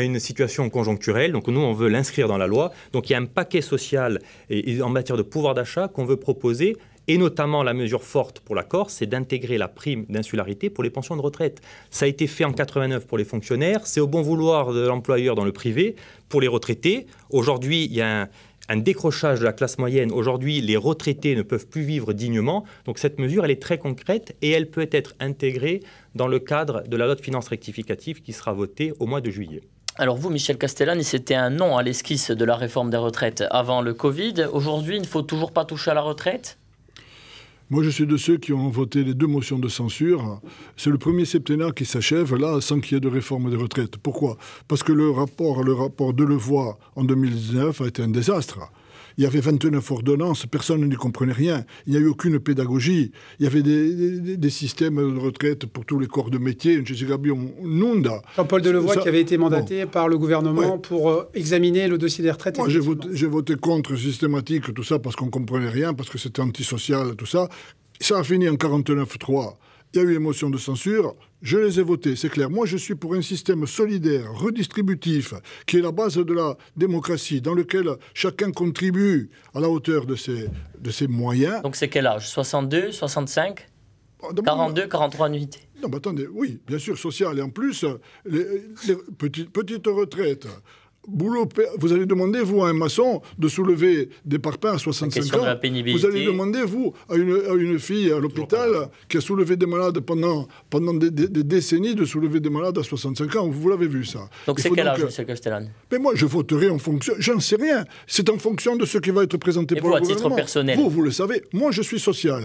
une situation conjoncturelle, donc nous, on veut l'inscrire dans la loi. Donc il y a un paquet social et en matière de pouvoir d'achat qu'on veut proposer et notamment, la mesure forte pour la Corse, c'est d'intégrer la prime d'insularité pour les pensions de retraite. Ça a été fait en 89 pour les fonctionnaires, c'est au bon vouloir de l'employeur dans le privé pour les retraités. Aujourd'hui, il y a un, décrochage de la classe moyenne. Aujourd'hui, les retraités ne peuvent plus vivre dignement. Donc cette mesure, elle est très concrète et elle peut être intégrée dans le cadre de la loi de finances rectificative qui sera votée au mois de juillet. Alors vous, Michel Castellani, c'était un nom à l'esquisse de la réforme des retraites avant le Covid. Aujourd'hui, il ne faut toujours pas toucher à la retraite moi, je suis de ceux qui ont voté les deux motions de censure. C'est le premier septennat qui s'achève, là, sans qu'il y ait de réforme des retraites. Pourquoi Parce que le rapport, le rapport de en 2019 a été un désastre. Il y avait 29 ordonnances, personne n'y comprenait rien. Il n'y a eu aucune pédagogie. Il y avait des, systèmes de retraite pour tous les corps de métier. Je sais Jean-Paul Delevoye qui avait été mandaté par le gouvernement pour euh, examiner le dossier des retraites. Moi, j'ai voté, contre systématique tout ça parce qu'on comprenait rien, parce que c'était antisocial, tout ça. Ça a fini en 49-3. Il y a eu émotion de censure. Je les ai votées, c'est clair. Moi, je suis pour un système solidaire, redistributif, qui est la base de la démocratie, dans lequel chacun contribue à la hauteur de ses, de ses moyens. Donc c'est quel âge 62, 65 42, 43 annuités ?– Non, mais attendez, oui, bien sûr, social. Et en plus, les, petites, petites retraites, vous allez demander, vous, à un maçon, de soulever des parpaings à 65 ans. Vous allez demander, vous, à une, une fille à l'hôpital qui a soulevé des malades pendant, pendant des, décennies, de soulever des malades à 65 ans. Vous l'avez vu, ça. Donc c'est quel âge, M. Castellan Mais moi, je voterai en fonction... J'en sais rien. C'est en fonction de ce qui va être présenté Et vous, à Titre personnel. Vous, vous le savez. Moi, je suis social.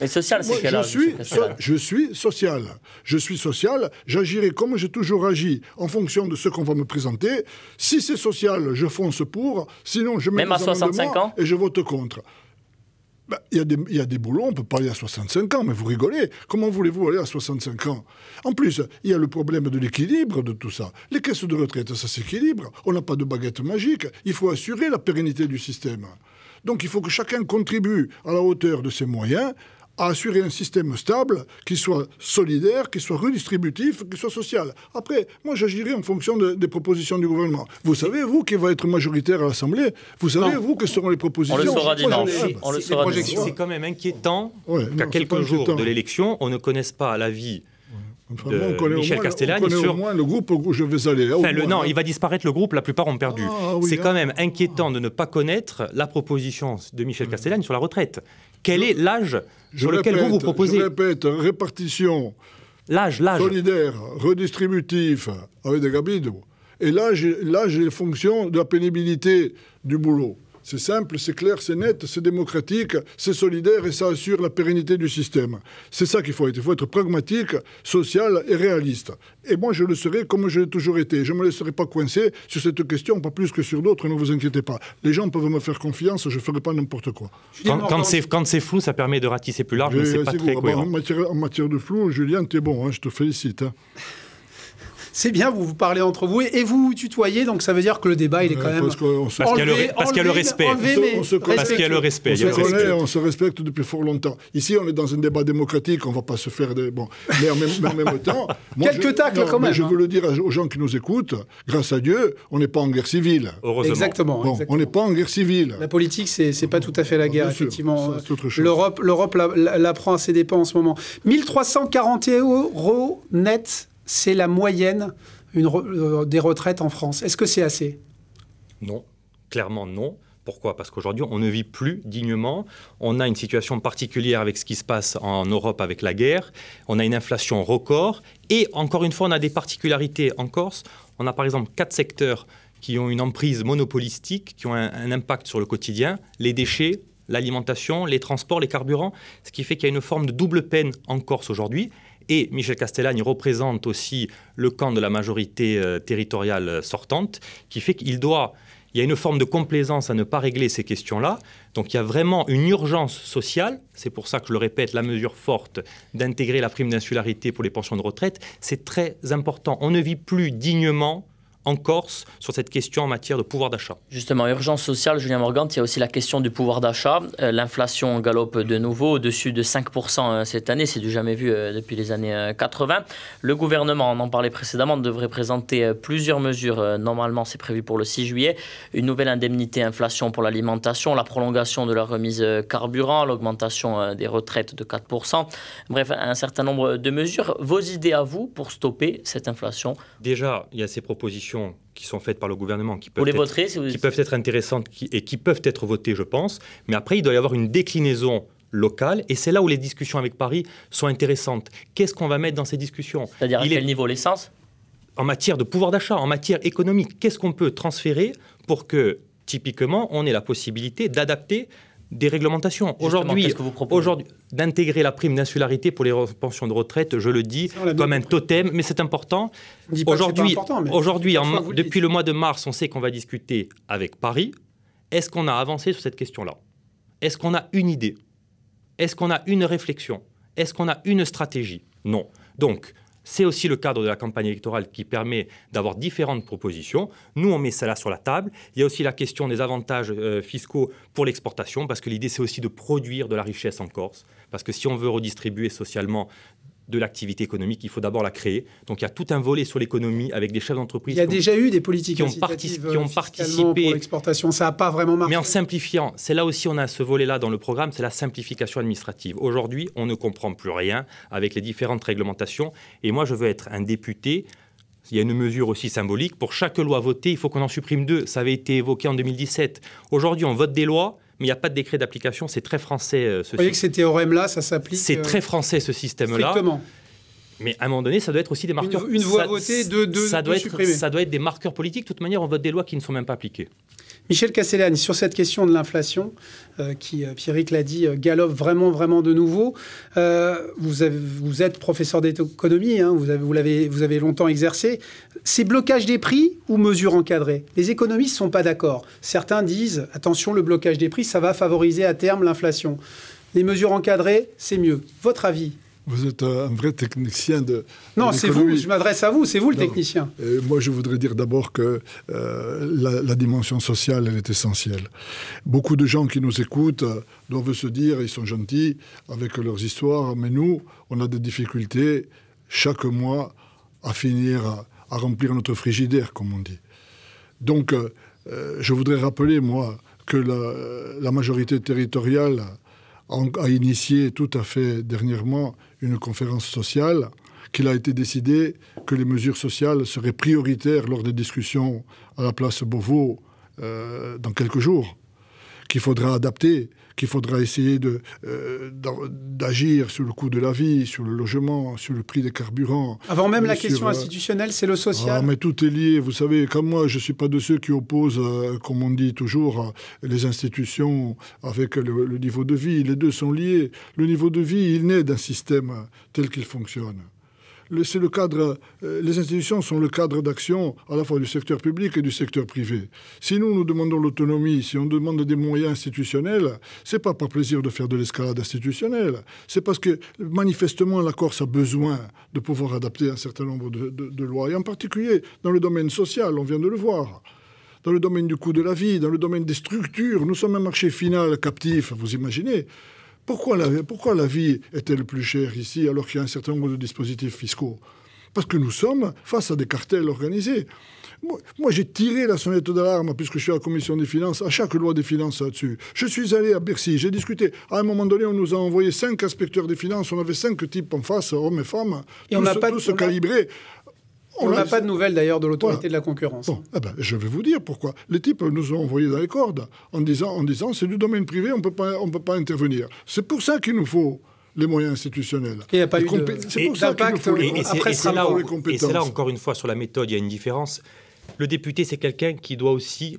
Mais social, c'est je suis, je suis social. Je suis social. J'agirai comme j'ai toujours agi en fonction de ce qu'on va me présenter. Si c'est social, je fonce pour. Sinon, je mets Même à et je vote contre. Bah, il y, a des boulots, on peut pas aller à 65 ans, mais vous rigolez. Comment voulez-vous aller à 65 ans En plus, il y a le problème de l'équilibre de tout ça. Les caisses de retraite, ça s'équilibre. On n'a pas de baguette magique. Il faut assurer la pérennité du système. Donc il faut que chacun contribue à la hauteur de ses moyens à assurer un système stable, qui soit solidaire, qui soit redistributif, qui soit social. Après, moi, j'agirai en fonction des propositions du gouvernement. Vous savez, vous, qui va être majoritaire à l'Assemblée, vous savez, vous, que seront les propositions. On le saura dimanche. C'est quand même inquiétant qu'à quelques jours de l'élection, on ne connaisse pas l'avis. de Michel Castellani au moins le groupe où je vais aller. non, hein. il va disparaître le groupe, la plupart ont perdu. Ah c'est quand hein. même inquiétant de ne pas connaître la proposition de Michel Castellani sur la retraite. Quel est l'âge sur lequel vous vous proposez Je répète, répartition. L'âge, Solidaire, redistributif, avec des gabines, Et l'âge, est fonction de la pénibilité du boulot. C'est simple, c'est clair, c'est net, c'est démocratique, c'est solidaire et ça assure la pérennité du système. C'est ça qu'il faut être. Il faut être pragmatique, social et réaliste. Et moi, je le serai comme je l'ai toujours été. Je ne me laisserai pas coincer sur cette question, pas plus que sur d'autres, ne vous inquiétez pas. Les gens peuvent me faire confiance, je ne ferai pas n'importe quoi. Quand, c'est flou, ça permet de ratisser plus large, mais, c'est pas très ah cohérent. En matière, de flou, Julien, tu es bon, hein, je te félicite. Hein. C'est bien, vous vous parlez entre vous et, vous tutoyez, donc ça veut dire que le débat, il est quand même. Parce qu'il y a le respect. Parce qu'il y a le respect. On se respecte depuis fort longtemps. Ici, on est dans un débat démocratique, on ne va pas se faire des. Bon, mais en même, temps. Quelques tacles quand même. Je hein. veux le dire aux gens qui nous écoutent, grâce à Dieu, on n'est pas en guerre civile. Heureusement. Exactement. On n'est pas en guerre civile. La politique, ce n'est pas tout à fait la guerre, effectivement. L'Europe l'Europe la, prend à ses dépens en ce moment. 1340 euros net c'est la moyenne euh, des retraites en France. Est-ce que c'est assez Non, clairement non. Pourquoi Parce qu'aujourd'hui, on ne vit plus dignement. On a une situation particulière avec ce qui se passe en Europe avec la guerre. On a une inflation record. Et encore une fois, on a des particularités en Corse. On a par exemple quatre secteurs qui ont une emprise monopolistique, qui ont un impact sur le quotidien. Les déchets, l'alimentation, les transports, les carburants. Ce qui fait qu'il y a une forme de double peine en Corse aujourd'hui. Et Michel Castellani représente aussi le camp de la majorité euh, territoriale sortante, qui fait qu'il doit... Il y a une forme de complaisance à ne pas régler ces questions-là. Donc il y a vraiment une urgence sociale. C'est pour ça que je le répète, la mesure forte d'intégrer la prime d'insularité pour les pensions de retraite, c'est très important. On ne vit plus dignement en Corse sur cette question en matière de pouvoir d'achat. Justement, urgence sociale, Julien Morgante, il y a aussi la question du pouvoir d'achat. Euh, l'inflation galope de nouveau au-dessus de 5% euh, cette année, c'est du jamais vu euh, depuis les années 80. Le gouvernement, on en parlait précédemment, devrait présenter plusieurs mesures. Normalement, c'est prévu pour le 6 juillet. Une nouvelle indemnité inflation pour l'alimentation, la prolongation de la remise carburant, l'augmentation des retraites de 4%. Bref, un certain nombre de mesures. Vos idées à vous pour stopper cette inflation Déjà, il y a ces propositions qui sont faites par le gouvernement, qui peuvent, être, qui peuvent être intéressantes et qui peuvent être votées, je pense. Mais après, il doit y avoir une déclinaison locale. Et c'est là où les discussions avec Paris sont intéressantes. Qu'est-ce qu'on va mettre dans ces discussions C'est-à-dire à, quel niveau l'essence En matière de pouvoir d'achat, en matière économique, qu'est-ce qu'on peut transférer pour que, typiquement, on ait la possibilité d'adapter des réglementations. Aujourd'hui, d'intégrer la prime d'insularité pour les pensions de retraite, je le dis comme un totem, mais c'est important. Aujourd'hui, aujourd'hui depuis le mois de mars, on sait qu'on va discuter avec Paris. Est-ce qu'on a avancé sur cette question-là Est-ce qu'on a une idée Est-ce qu'on a une réflexion Est-ce qu'on a une stratégie Non. Donc, c'est aussi le cadre de la campagne électorale qui permet d'avoir différentes propositions. Nous, on met cela là sur la table. Il y a aussi la question des avantages euh, fiscaux pour l'exportation, parce que l'idée, c'est aussi de produire de la richesse en Corse. Parce que si on veut redistribuer socialement de l'activité économique, il faut d'abord la créer. Donc il y a tout un volet sur l'économie avec des chefs d'entreprise. Il y a déjà eu des politiques qui ont, euh, qui ont participé pour ça n'a pas vraiment marché. Mais en simplifiant, c'est là aussi on a ce volet-là dans le programme, c'est la simplification administrative. Aujourd'hui, on ne comprend plus rien avec les différentes réglementations. Et moi, je veux être un député il y a une mesure aussi symbolique. Pour chaque loi votée, il faut qu'on en supprime deux. Ça avait été évoqué en 2017. Aujourd'hui, on vote des lois mais il n'y a pas de décret d'application. C'est très français. ce euh, ce Vous voyez que ces théorèmes-là, ça s'applique. C'est euh, très français ce système-là. Exactement. Mais à un moment donné, ça doit être aussi des marqueurs. Une, une voix votée, deux deux ça doit être, Ça doit être des marqueurs politiques. De toute manière, on vote des lois qui ne sont même pas appliquées. Michel Cassellani, sur cette question de l'inflation, euh, qui, euh, pierre Pierrick l'a dit, euh, galope vraiment, vraiment de nouveau. Vous, êtes professeur d'économie, hein, vous, avez, l'avez, vous avez longtemps exercé. C'est blocages des prix ou mesures encadrées Les économistes ne sont pas d'accord. Certains disent, attention, le blocage des prix, ça va favoriser à terme l'inflation. Les mesures encadrées, c'est mieux. Votre avis vous êtes un vrai technicien de. Non, c'est vous, je m'adresse à vous, c'est vous le technicien. moi, je voudrais dire d'abord que euh, la, dimension sociale, elle est essentielle. Beaucoup de gens qui nous écoutent euh, doivent se dire, ils sont gentils avec leurs histoires, mais nous, on a des difficultés chaque mois à finir, à, remplir notre frigidaire, comme on dit. Donc, euh, je voudrais rappeler, moi, que la majorité territoriale a initié tout à fait dernièrement une conférence sociale qu'il a été décidé que les mesures sociales seraient prioritaires lors des discussions à la place Beauvau euh, dans quelques jours, qu'il faudra adapter qu'il faudra essayer de, euh, d'agir sur le coût de la vie, sur le logement, sur le prix des carburants. Avant même la question euh, institutionnelle, c'est le social. Ah, mais tout est lié. Vous savez, comme moi, je ne suis pas de ceux qui opposent, euh, comme on dit toujours, les institutions avec le, le niveau de vie. Les deux sont liés. Le niveau de vie, il naît d'un système tel qu'il fonctionne c'est le cadre, euh, les institutions sont le cadre d'action à la fois du secteur public et du secteur privé. Si nous, nous demandons l'autonomie, si on demande des moyens institutionnels, c'est pas par plaisir de faire de l'escalade institutionnelle. C'est parce que, manifestement, la Corse a besoin de pouvoir adapter un certain nombre de, de lois, et en particulier dans le domaine social, on vient de le voir dans le domaine du coût de la vie, dans le domaine des structures. Nous sommes un marché final captif, vous imaginez. Pourquoi la, pourquoi la vie est-elle plus chère ici alors qu'il y a un certain nombre de dispositifs fiscaux Parce que nous sommes face à des cartels organisés. Moi, j'ai tiré la sonnette d'alarme, puisque je suis à la commission des finances, à chaque loi des finances là-dessus. Je suis allé à Bercy, j'ai discuté. À un moment donné, on nous a envoyé cinq inspecteurs des finances, on avait cinq types en face, hommes et femmes, tous, on pas, tous on n'a pas de nouvelles d'ailleurs de l'autorité de la concurrence. Eh ben, je vais vous dire pourquoi. Les types nous ont envoyés dans les cordes en disant, en disant c'est du domaine privé, on ne peut pas intervenir. C'est pour ça qu'il nous faut les moyens institutionnels. Et il n'y a pas de... C'est pour Et c'est là, encore une fois, sur la méthode, il y a une différence. Le député, c'est quelqu'un qui doit aussi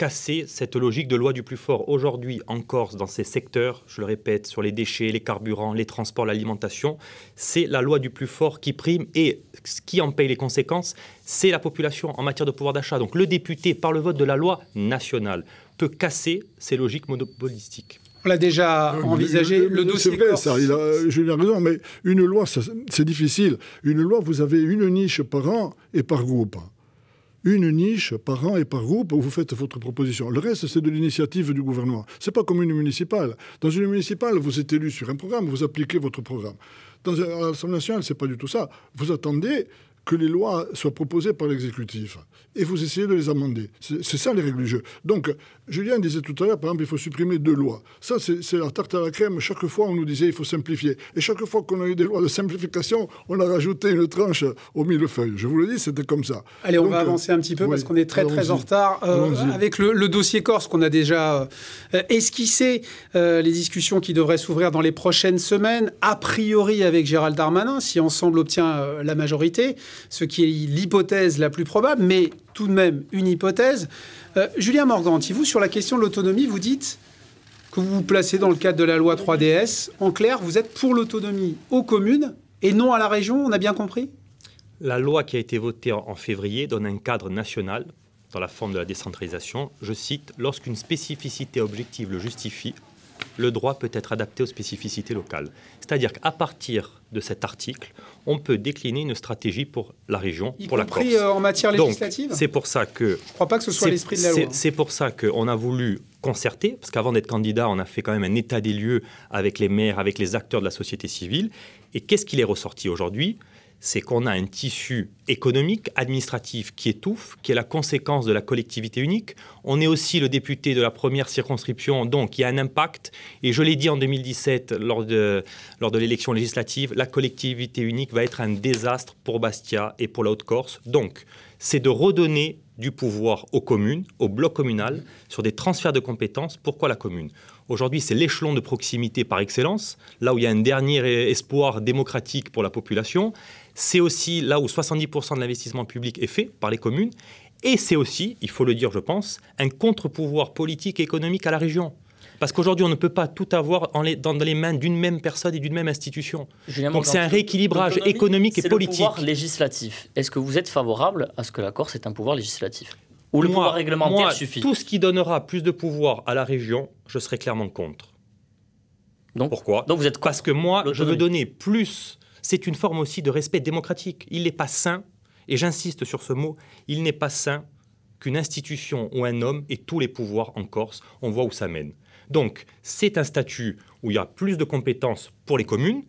casser cette logique de loi du plus fort. Aujourd'hui, en Corse, dans ces secteurs, je le répète, sur les déchets, les carburants, les transports, l'alimentation, c'est la loi du plus fort qui prime et qui en paye les conséquences, c'est la population en matière de pouvoir d'achat. Donc le député, par le vote de la loi nationale, peut casser ces logiques monopolistiques. On l'a déjà euh, envisagé, le, dossier. C'est vrai, ça, il a, euh, raison, mais une loi, c'est difficile. Une loi, vous avez une niche par an et par groupe une niche par an et par groupe où vous faites votre proposition. Le reste, c'est de l'initiative du gouvernement. Ce n'est pas comme une municipale. Dans une municipale, vous êtes élu sur un programme, vous appliquez votre programme. Dans, l'Assemblée nationale, ce n'est pas du tout ça. Vous attendez que les lois soient proposées par l'exécutif et vous essayez de les amender. C'est ça les règles du jeu. Donc, Julien disait tout à l'heure, par exemple, il faut supprimer deux lois. Ça, c'est la tarte à la crème. Chaque fois, on nous disait il faut simplifier. Et chaque fois qu'on a eu des lois de simplification, on a rajouté une tranche au millefeuille. Je vous le dis, c'était comme ça. Allez, on va avancer un petit peu parce qu'on est très, très en retard euh, avec le, dossier Corse qu'on a déjà euh, esquissé, euh, les discussions qui devraient s'ouvrir dans les prochaines semaines, a priori avec Gérald Darmanin, si Ensemble obtient la majorité ce qui est l'hypothèse la plus probable, mais tout de même une hypothèse. Euh, Julien Morganti, vous, sur la question de l'autonomie, vous dites que vous vous placez dans le cadre de la loi 3DS. En clair, vous êtes pour l'autonomie aux communes et non à la région, on a bien compris La loi qui a été votée en février donne un cadre national dans la forme de la décentralisation. Je cite, Lorsqu'une spécificité objective le justifie, le droit peut être adapté aux spécificités locales. C'est-à-dire qu'à partir de cet article, on peut décliner une stratégie pour la région, pour la Corse. Euh, en matière législative C'est pour ça que... Je ne crois pas que ce soit l'esprit de la loi. C'est pour ça qu'on a voulu concerter, parce qu'avant d'être candidat, on a fait quand même un état des lieux avec les maires, avec les acteurs de la société civile. Et qu'est-ce qu'il est ressorti aujourd'hui c'est qu'on a un tissu économique, administratif qui étouffe, qui est la conséquence de la collectivité unique. On est aussi le député de la première circonscription, donc il y a un impact. Et je l'ai dit en 2017 lors de, lors de l'élection législative, la collectivité unique va être un désastre pour Bastia et pour la Haute-Corse. Donc, c'est de redonner du pouvoir aux communes, au bloc communal, sur des transferts de compétences. Pourquoi la commune Aujourd'hui, c'est l'échelon de proximité par excellence, là où il y a un dernier espoir démocratique pour la population. C'est aussi là où 70% de l'investissement public est fait par les communes. Et c'est aussi, il faut le dire, je pense, un contre-pouvoir politique et économique à la région. Parce qu'aujourd'hui, on ne peut pas tout avoir dans les mains d'une même personne et d'une même institution. Donc c'est un rééquilibrage économique et politique. C'est pouvoir législatif. Est-ce que vous êtes favorable à ce que la Corse ait un pouvoir législatif Ou le pouvoir réglementaire suffit Tout ce qui donnera plus de pouvoir à la région, je serai clairement contre. Donc, Pourquoi Donc vous êtes Parce que moi, je veux donner plus c'est une forme aussi de respect démocratique. Il n'est pas sain, et j'insiste sur ce mot, il n'est pas sain qu'une institution ou un homme ait tous les pouvoirs en Corse. On voit où ça mène. Donc, c'est un statut où il y a plus de compétences pour les communes.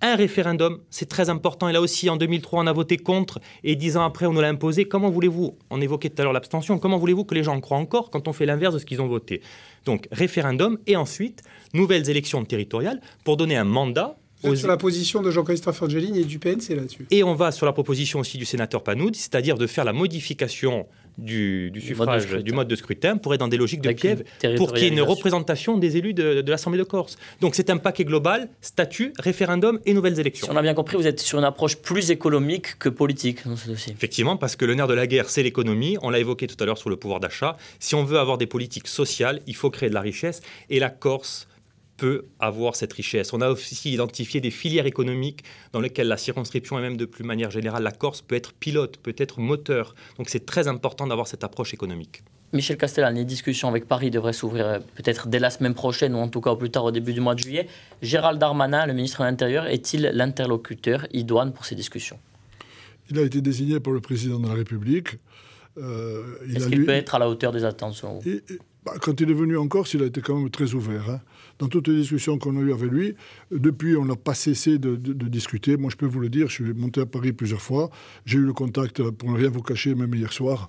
Un référendum, c'est très important. Et là aussi, en 2003, on a voté contre et dix ans après, on nous l'a imposé. Comment voulez-vous, on évoquait tout à l'heure l'abstention, comment voulez-vous que les gens croient encore quand on fait l'inverse de ce qu'ils ont voté Donc, référendum et ensuite, nouvelles élections territoriales pour donner un mandat vous sur la position de Jean-Christophe Angelini et du PNC là-dessus. Et on va sur la proposition aussi du sénateur Panoud, c'est-à-dire de faire la modification du, du suffrage, mode du mode de scrutin, pour être dans des logiques de Avec pour qu'il y ait une représentation des élus de, de l'Assemblée de Corse. Donc c'est un paquet global, statut, référendum et nouvelles élections. Si on a bien compris, vous êtes sur une approche plus économique que politique dans ce dossier. Effectivement, parce que le nerf de la guerre, c'est l'économie. On l'a évoqué tout à l'heure sur le pouvoir d'achat. Si on veut avoir des politiques sociales, il faut créer de la richesse. Et la Corse peut avoir cette richesse. On a aussi identifié des filières économiques dans lesquelles la circonscription et même de plus manière générale la Corse peut être pilote, peut être moteur. Donc c'est très important d'avoir cette approche économique. Michel Castellan, les discussions avec Paris devraient s'ouvrir euh, peut-être dès la semaine prochaine ou en tout cas au plus tard au début du mois de juillet. Gérald Darmanin, le ministre de l'Intérieur, est-il l'interlocuteur idoine pour ces discussions Il a été désigné par le président de la République. Euh, Est-ce qu'il peut être à la hauteur des attentes bah, quand il est venu en Corse, il a été quand même très ouvert. Hein. Dans toutes les discussions qu'on a eues avec lui, depuis, on n'a pas cessé de, discuter. Moi, je peux vous le dire, je suis monté à Paris plusieurs fois. J'ai eu le contact, pour ne rien vous cacher, même hier soir.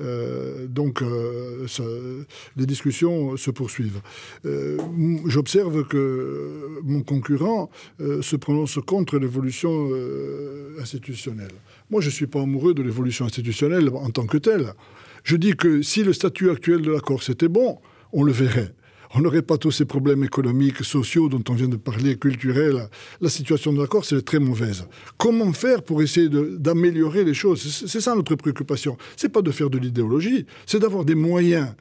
Euh, donc, euh, les discussions se poursuivent. Euh, j'observe que mon concurrent se prononce contre l'évolution institutionnelle. Moi, je ne suis pas amoureux de l'évolution institutionnelle en tant que telle. Je dis que si le statut actuel de la Corse était bon, on le verrait. On n'aurait pas tous ces problèmes économiques, sociaux dont on vient de parler, culturels. La situation de la Corse est très mauvaise. Comment faire pour essayer d'améliorer les choses C'est ça notre préoccupation. Ce n'est pas de faire de l'idéologie, c'est d'avoir des moyens.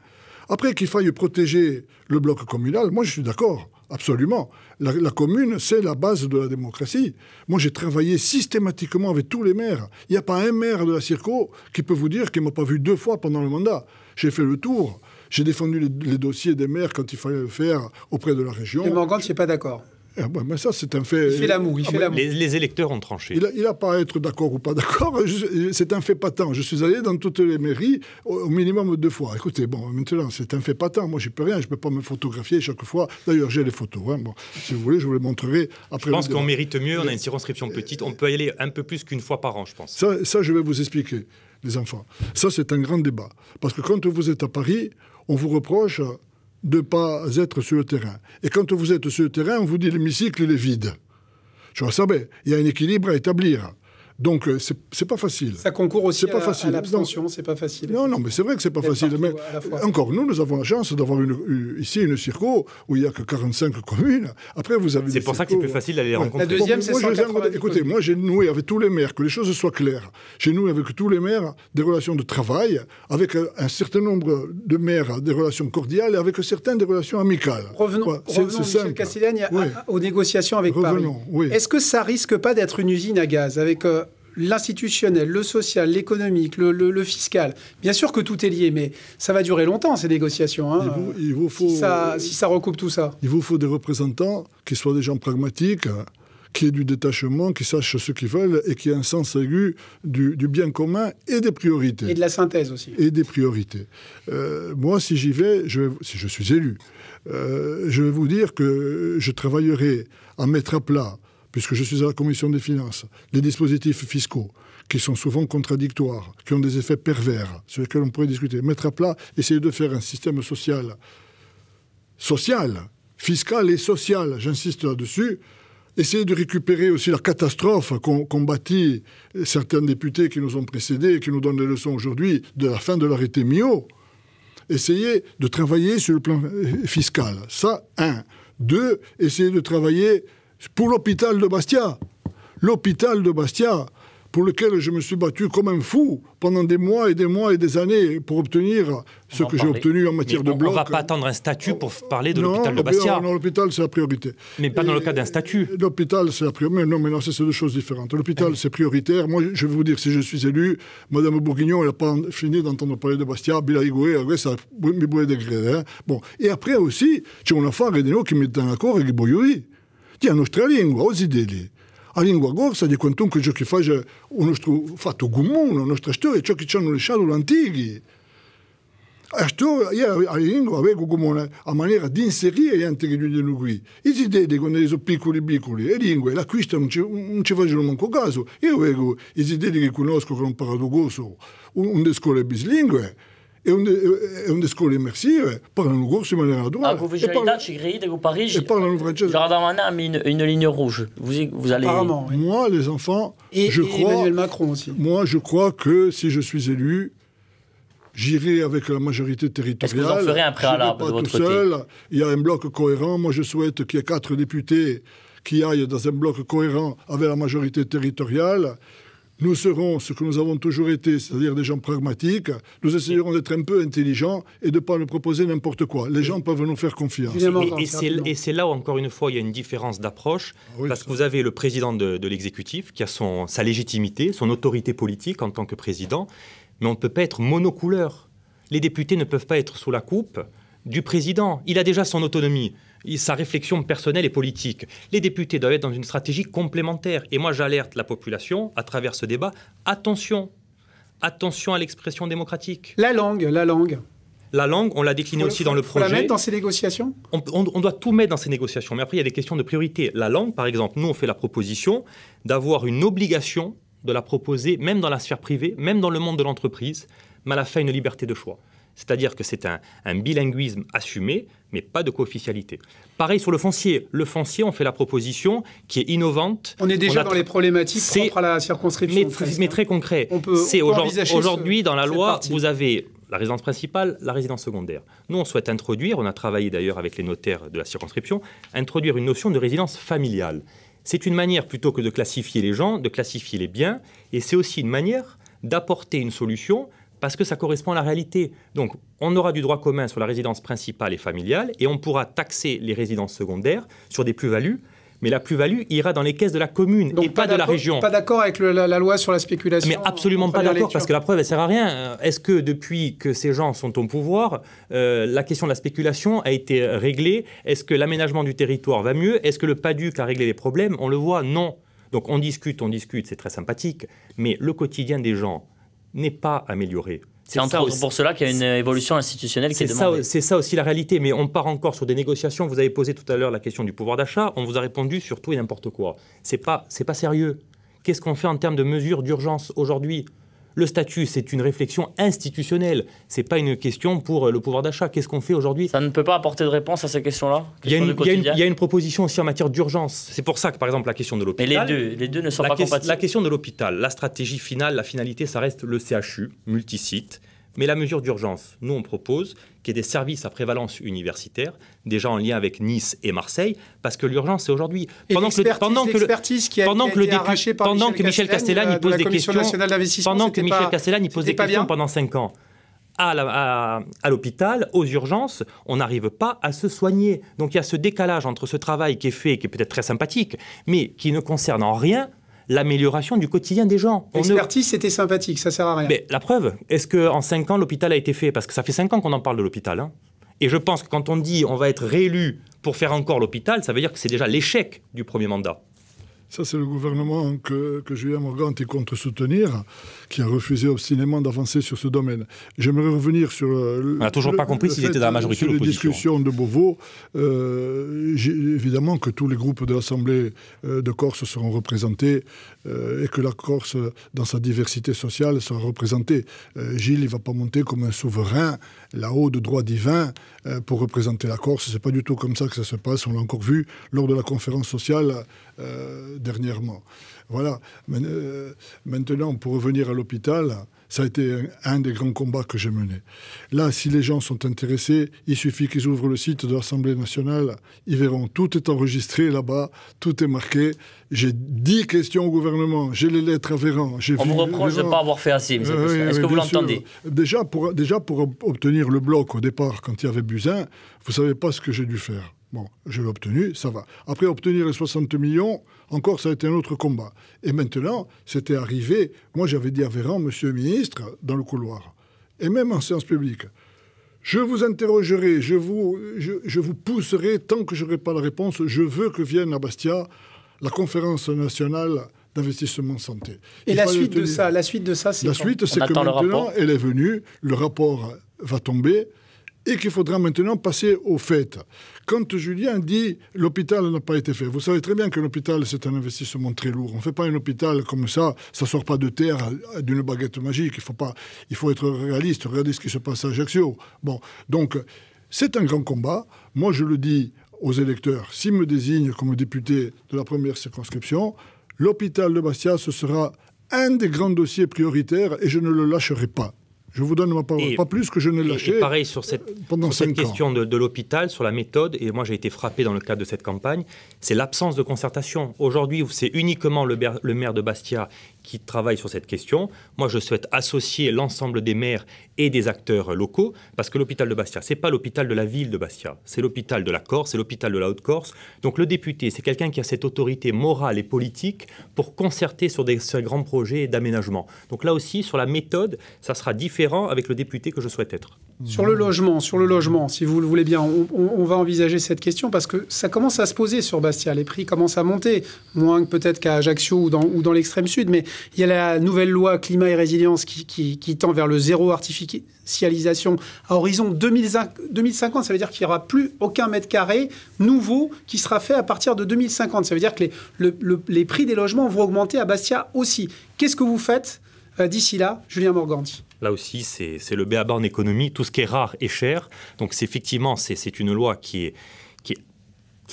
Après qu'il faille protéger le bloc communal, moi je suis d'accord. Absolument. La, commune, c'est la base de la démocratie. Moi, j'ai travaillé systématiquement avec tous les maires. Il n'y a pas un maire de la circo qui peut vous dire qu'il ne m'a pas vu deux fois pendant le mandat. J'ai fait le tour. J'ai défendu les, dossiers des maires quand il fallait le faire auprès de la région. Et Morgan, c'est pas d'accord. Eh ben, ça, c'est un fait. Il fait l'amour, Il ah, fait l'amour. – les, les, électeurs ont tranché. Il n'a pas à être d'accord ou pas d'accord. C'est un fait patent. Je suis allé dans toutes les mairies au, minimum deux fois. Écoutez, bon, maintenant, c'est un fait patent. Moi, je peux rien. Je ne peux pas me photographier chaque fois. D'ailleurs, j'ai les photos. Hein. Bon, si vous voulez, je vous les montrerai après. Je pense qu'on mérite mieux. On a une circonscription euh, petite. On peut y aller un peu plus qu'une fois par an, je pense. Ça, ça, je vais vous expliquer, les enfants. Ça, c'est un grand débat. Parce que quand vous êtes à Paris, on vous reproche de ne pas être sur le terrain. Et quand vous êtes sur le terrain, on vous dit l'hémicycle, il est vide. Je le savais, il y a un équilibre à établir. Donc, euh, c'est pas facile. Ça concourt aussi pas à, facile. l'abstention, c'est pas facile. Non, non, mais c'est vrai que c'est pas facile. Mais encore, nous, nous avons la chance d'avoir une, ici une circo où il n'y a que 45 communes. Après, vous avez. C'est pour ça que c'est plus facile d'aller rencontrer. La deuxième, c'est Écoutez, moi, j'ai noué avec tous les maires, que les choses soient claires, j'ai noué avec tous les maires des relations de travail, avec euh, un certain nombre de maires des relations cordiales et avec certains des relations amicales. Revenons, revenons Michel aux négociations avec revenons, Paris. Oui. Est-ce que ça risque pas d'être une usine à gaz avec euh, l'institutionnel, le social, l'économique, le, fiscal. Bien sûr que tout est lié, mais ça va durer longtemps, ces négociations. Hein. il, vous, faut, si, ça, recoupe tout ça. Il vous faut des représentants qui soient des gens pragmatiques, qui aient du détachement, qui sachent ce qu'ils veulent et qui aient un sens aigu du, bien commun et des priorités. Et de la synthèse aussi. Et des priorités. Euh, moi, si j'y vais, si je suis élu, euh, je vais vous dire que je travaillerai à mettre à plat puisque je suis à la Commission des finances, les dispositifs fiscaux qui sont souvent contradictoires, qui ont des effets pervers, sur lesquels on pourrait discuter. Mettre à plat, essayer de faire un système social, social, fiscal et social, j'insiste là-dessus, essayer de récupérer aussi la catastrophe qu'ont bâti certains députés qui nous ont précédés et qui nous donnent des leçons aujourd'hui de la fin de l'arrêté Mio, essayer de travailler sur le plan fiscal. Ça, un. Deux, essayer de travailler pour l'hôpital de Bastia. L'hôpital de Bastia, pour lequel je me suis battu comme un fou pendant des mois et des mois et des années pour obtenir ce que j'ai obtenu en matière de bloc. On ne va pas attendre un statut pour parler de l'hôpital de Bastia. Non, l'hôpital, c'est la priorité. Mais pas dans le cas d'un statut. L'hôpital, c'est la priorité. Non, mais non, c'est deux choses différentes. L'hôpital, c'est prioritaire. Moi, je vais vous dire, si je suis élu, Mme Bourguignon, elle n'a pas fini d'entendre parler de Bastia. après ça de hein. Bon. Et après aussi, tu as des affaire qui met en accord avec Boyoui. Ti, în Australia lingua o zi de li. lingua gorsa di quantunque ciò che faccia o nostro fatto comune, la nostra storia, ciò che ci hanno lasciato gli antichi. La storia, io a lingua avevo come una maniera di inserire gli antichi giudici qui. I si quando sono piccoli piccoli, le lingue, l'acquisto non ci, non facevano manco caso. Io avevo i si che conosco che hanno imparato corso, un, un delle scuole bislingue, on on est qu'on parlons immersive parlano corso in maniera c'est Ah, vous Je parle... dans, Grille, au Paris, et parlent français. Gérard a mis une, ligne rouge. Vous, allez... Apparemment, Moi, les enfants, je crois... Emmanuel Macron aussi. Moi, je crois que si je suis élu, J'irai avec la majorité territoriale. Est-ce que vous en ferez un préalable de votre tout seul. Il y a un bloc cohérent. Moi, je souhaite qu'il y ait quatre députés qui aillent dans un bloc cohérent avec la majorité territoriale nous serons ce que nous avons toujours été, c'est-à-dire des gens pragmatiques. Nous essayerons d'être un peu intelligents et de ne pas nous proposer n'importe quoi. Les gens peuvent nous faire confiance. Et, c'est là où, encore une fois, il y a une différence d'approche, ah parce que vous avez le président de, l'exécutif qui a sa légitimité, son autorité politique en tant que président, mais on ne peut pas être monocouleur. Les députés ne peuvent pas être sous la coupe du président. Il a déjà son autonomie sa réflexion personnelle et politique. Les députés doivent être dans une stratégie complémentaire. Et moi, j'alerte la population à travers ce débat. Attention, attention à l'expression démocratique. La langue, la langue. La langue, on l'a déclinée aussi dans le projet. On la mettre dans ces négociations on, doit tout mettre dans ces négociations. Mais après, il y a des questions de priorité. La langue, par exemple, nous, on fait la proposition d'avoir une obligation de la proposer, même dans la sphère privée, même dans le monde de l'entreprise, mais à la fin, une liberté de choix. C'est-à-dire que c'est un, bilinguisme assumé, mais pas de co-officialité. Pareil sur le foncier. Le foncier, on fait la proposition qui est innovante. On est déjà dans les problématiques propres à la circonscription. Mais, très hein. concret. aujourd'hui dans la loi, vous avez la résidence principale, la résidence secondaire. Nous, on souhaite introduire, on a travaillé d'ailleurs avec les notaires de la circonscription, introduire une notion de résidence familiale. C'est une manière, plutôt que de classifier les gens, de classifier les biens, et c'est aussi une manière d'apporter une solution parce que ça correspond à la réalité. Donc, on aura du droit commun sur la résidence principale et familiale, et on pourra taxer les résidences secondaires sur des plus-values, mais la plus-value ira dans les caisses de la commune et pas, de la région. Pas d'accord avec la, loi sur la spéculation Mais absolument pas d'accord, parce que la preuve, elle sert à rien. Euh, est-ce que depuis que ces gens sont au pouvoir, euh, la question de la spéculation a été réglée Est-ce que l'aménagement du territoire va mieux Est-ce que le PADUC a réglé les problèmes On le voit, non. Donc on discute, on discute, c'est très sympathique, mais le quotidien des gens, n'est pas améliorée. C'est pour cela qu'il y a une évolution institutionnelle qui est, demandée. C'est ça aussi la réalité, mais on part encore sur des négociations. Vous avez posé tout à l'heure la question du pouvoir d'achat, on vous a répondu sur tout et n'importe quoi. C'est pas, pas sérieux. Qu'est-ce qu'on fait en termes de mesures d'urgence aujourd'hui le statut, c'est une réflexion institutionnelle. Ce n'est pas une question pour euh, le pouvoir d'achat. Qu'est-ce qu'on fait aujourd'hui Ça ne peut pas apporter de réponse à ces questions-là. Il y, a une proposition aussi en matière d'urgence. C'est pour ça que, par exemple, la question de l'hôpital. Mais les deux, ne sont pas compatibles. La question de l'hôpital, la stratégie finale, la finalité, ça reste le CHU, multisite mais la mesure d'urgence, nous on propose qu'il y ait des services à prévalence universitaire, déjà en lien avec Nice et Marseille, parce que l'urgence c'est aujourd'hui. Pendant que pendant que qui pendant que Michel Castellane euh, pose des questions, pendant que Michel Castellane pose des questions pendant 5 ans à l'hôpital, aux urgences, on n'arrive pas à se soigner. Donc il y a ce décalage entre ce travail qui est fait, qui est peut-être très sympathique, mais qui ne concerne en rien l'amélioration du quotidien des gens. L'expertise, c'était sympathique, ça sert à rien. Mais la preuve, est-ce qu'en 5 ans, l'hôpital a été fait Parce que ça fait 5 ans qu'on en parle de l'hôpital. Hein. Et je pense que quand on dit on va être réélu pour faire encore l'hôpital, ça veut dire que c'est déjà l'échec du premier mandat. Ça, c'est le gouvernement que, que Julien Morgan est contre soutenir, qui a refusé obstinément d'avancer sur ce domaine. J'aimerais revenir sur. Euh, le, On n'a toujours pas compris s'il était dans la majorité ou l'opposition. discussions de Beauvau. Euh, évidemment que tous les groupes de l'Assemblée euh, de Corse seront représentés euh, et que la Corse, dans sa diversité sociale, sera représentée. Gilles, il ne va pas monter comme un souverain là-haut de droit divin pour représenter la Corse. Ce n'est pas du tout comme ça que ça se passe. On l'a encore vu lors de la conférence sociale euh, dernièrement. Voilà. Euh, maintenant, pour revenir à l'hôpital, ça a été un, des grands combats que j'ai menés. Là, si les gens sont intéressés, il suffit qu'ils ouvrent le site de l'Assemblée nationale. Ils verront, tout est enregistré là-bas, tout est marqué. J'ai dix questions au gouvernement, j'ai les lettres à Véran. On vous reproche de ne pas avoir fait assez, euh, Est-ce que vous l'entendez déjà pour, déjà, pour obtenir le bloc au départ, quand il y avait Buzin, vous ne savez pas ce que j'ai dû faire. Bon, je l'ai obtenu, ça va. Après, obtenir les 60 millions, encore, ça a été un autre combat. Et maintenant, c'était arrivé. Moi, j'avais dit à Véran, monsieur le ministre, dans le couloir, et même en séance publique, je vous interrogerai, je vous, je, vous pousserai tant que je n'aurai pas la réponse. Je veux que vienne à Bastia la conférence nationale d'investissement santé. Et la suite, de ça, la suite de ça, c'est La suite, c'est que maintenant, elle est venue, le rapport va tomber et qu'il faudra maintenant passer au fait. Quand Julien dit l'hôpital n'a pas été fait, vous savez très bien que l'hôpital c'est un investissement très lourd. On ne fait pas un hôpital comme ça, ça ne sort pas de terre d'une baguette magique. Il faut pas, il faut être réaliste. Regardez ce qui se passe à Ajaccio. Bon, donc c'est un grand combat. Moi je le dis aux électeurs, s'ils me désignent comme député de la première circonscription, l'hôpital de Bastia ce sera un des grands dossiers prioritaires et je ne le lâcherai pas. Je vous donne ma pas plus que je ne lâché Et pareil sur cette, euh, question de, l'hôpital, sur la méthode, et moi j'ai été frappé dans le cadre de cette campagne, c'est l'absence de concertation. Aujourd'hui, c'est uniquement le, maire de Bastia qui travaillent sur cette question. Moi, je souhaite associer l'ensemble des maires et des acteurs locaux, parce que l'hôpital de Bastia, n'est pas l'hôpital de la ville de Bastia, c'est l'hôpital de la Corse, c'est l'hôpital de la Haute-Corse. Donc le député, c'est quelqu'un qui a cette autorité morale et politique pour concerter sur sur des grands projets d'aménagement. Donc là aussi, sur la méthode, ça sera différent avec le député que je souhaite être. Sur le logement, sur le logement, si vous le voulez bien, on, va envisager cette question parce que ça commence à se poser sur Bastia. Les prix commencent à monter, moins peut-être qu'à Ajaccio ou dans, l'extrême sud. Mais il y a la nouvelle loi climat et résilience qui, tend vers le zéro artificialisation à horizon 2050. Ça veut dire qu'il n'y aura plus aucun mètre carré nouveau qui sera fait à partir de 2050. Ça veut dire que les, les prix des logements vont augmenter à Bastia aussi. Qu'est-ce que vous faites euh, d'ici là, Julien Morganti Là aussi, c'est le béaba en économie. Tout ce qui est rare et cher. Donc, c'est effectivement, c'est une loi qui est,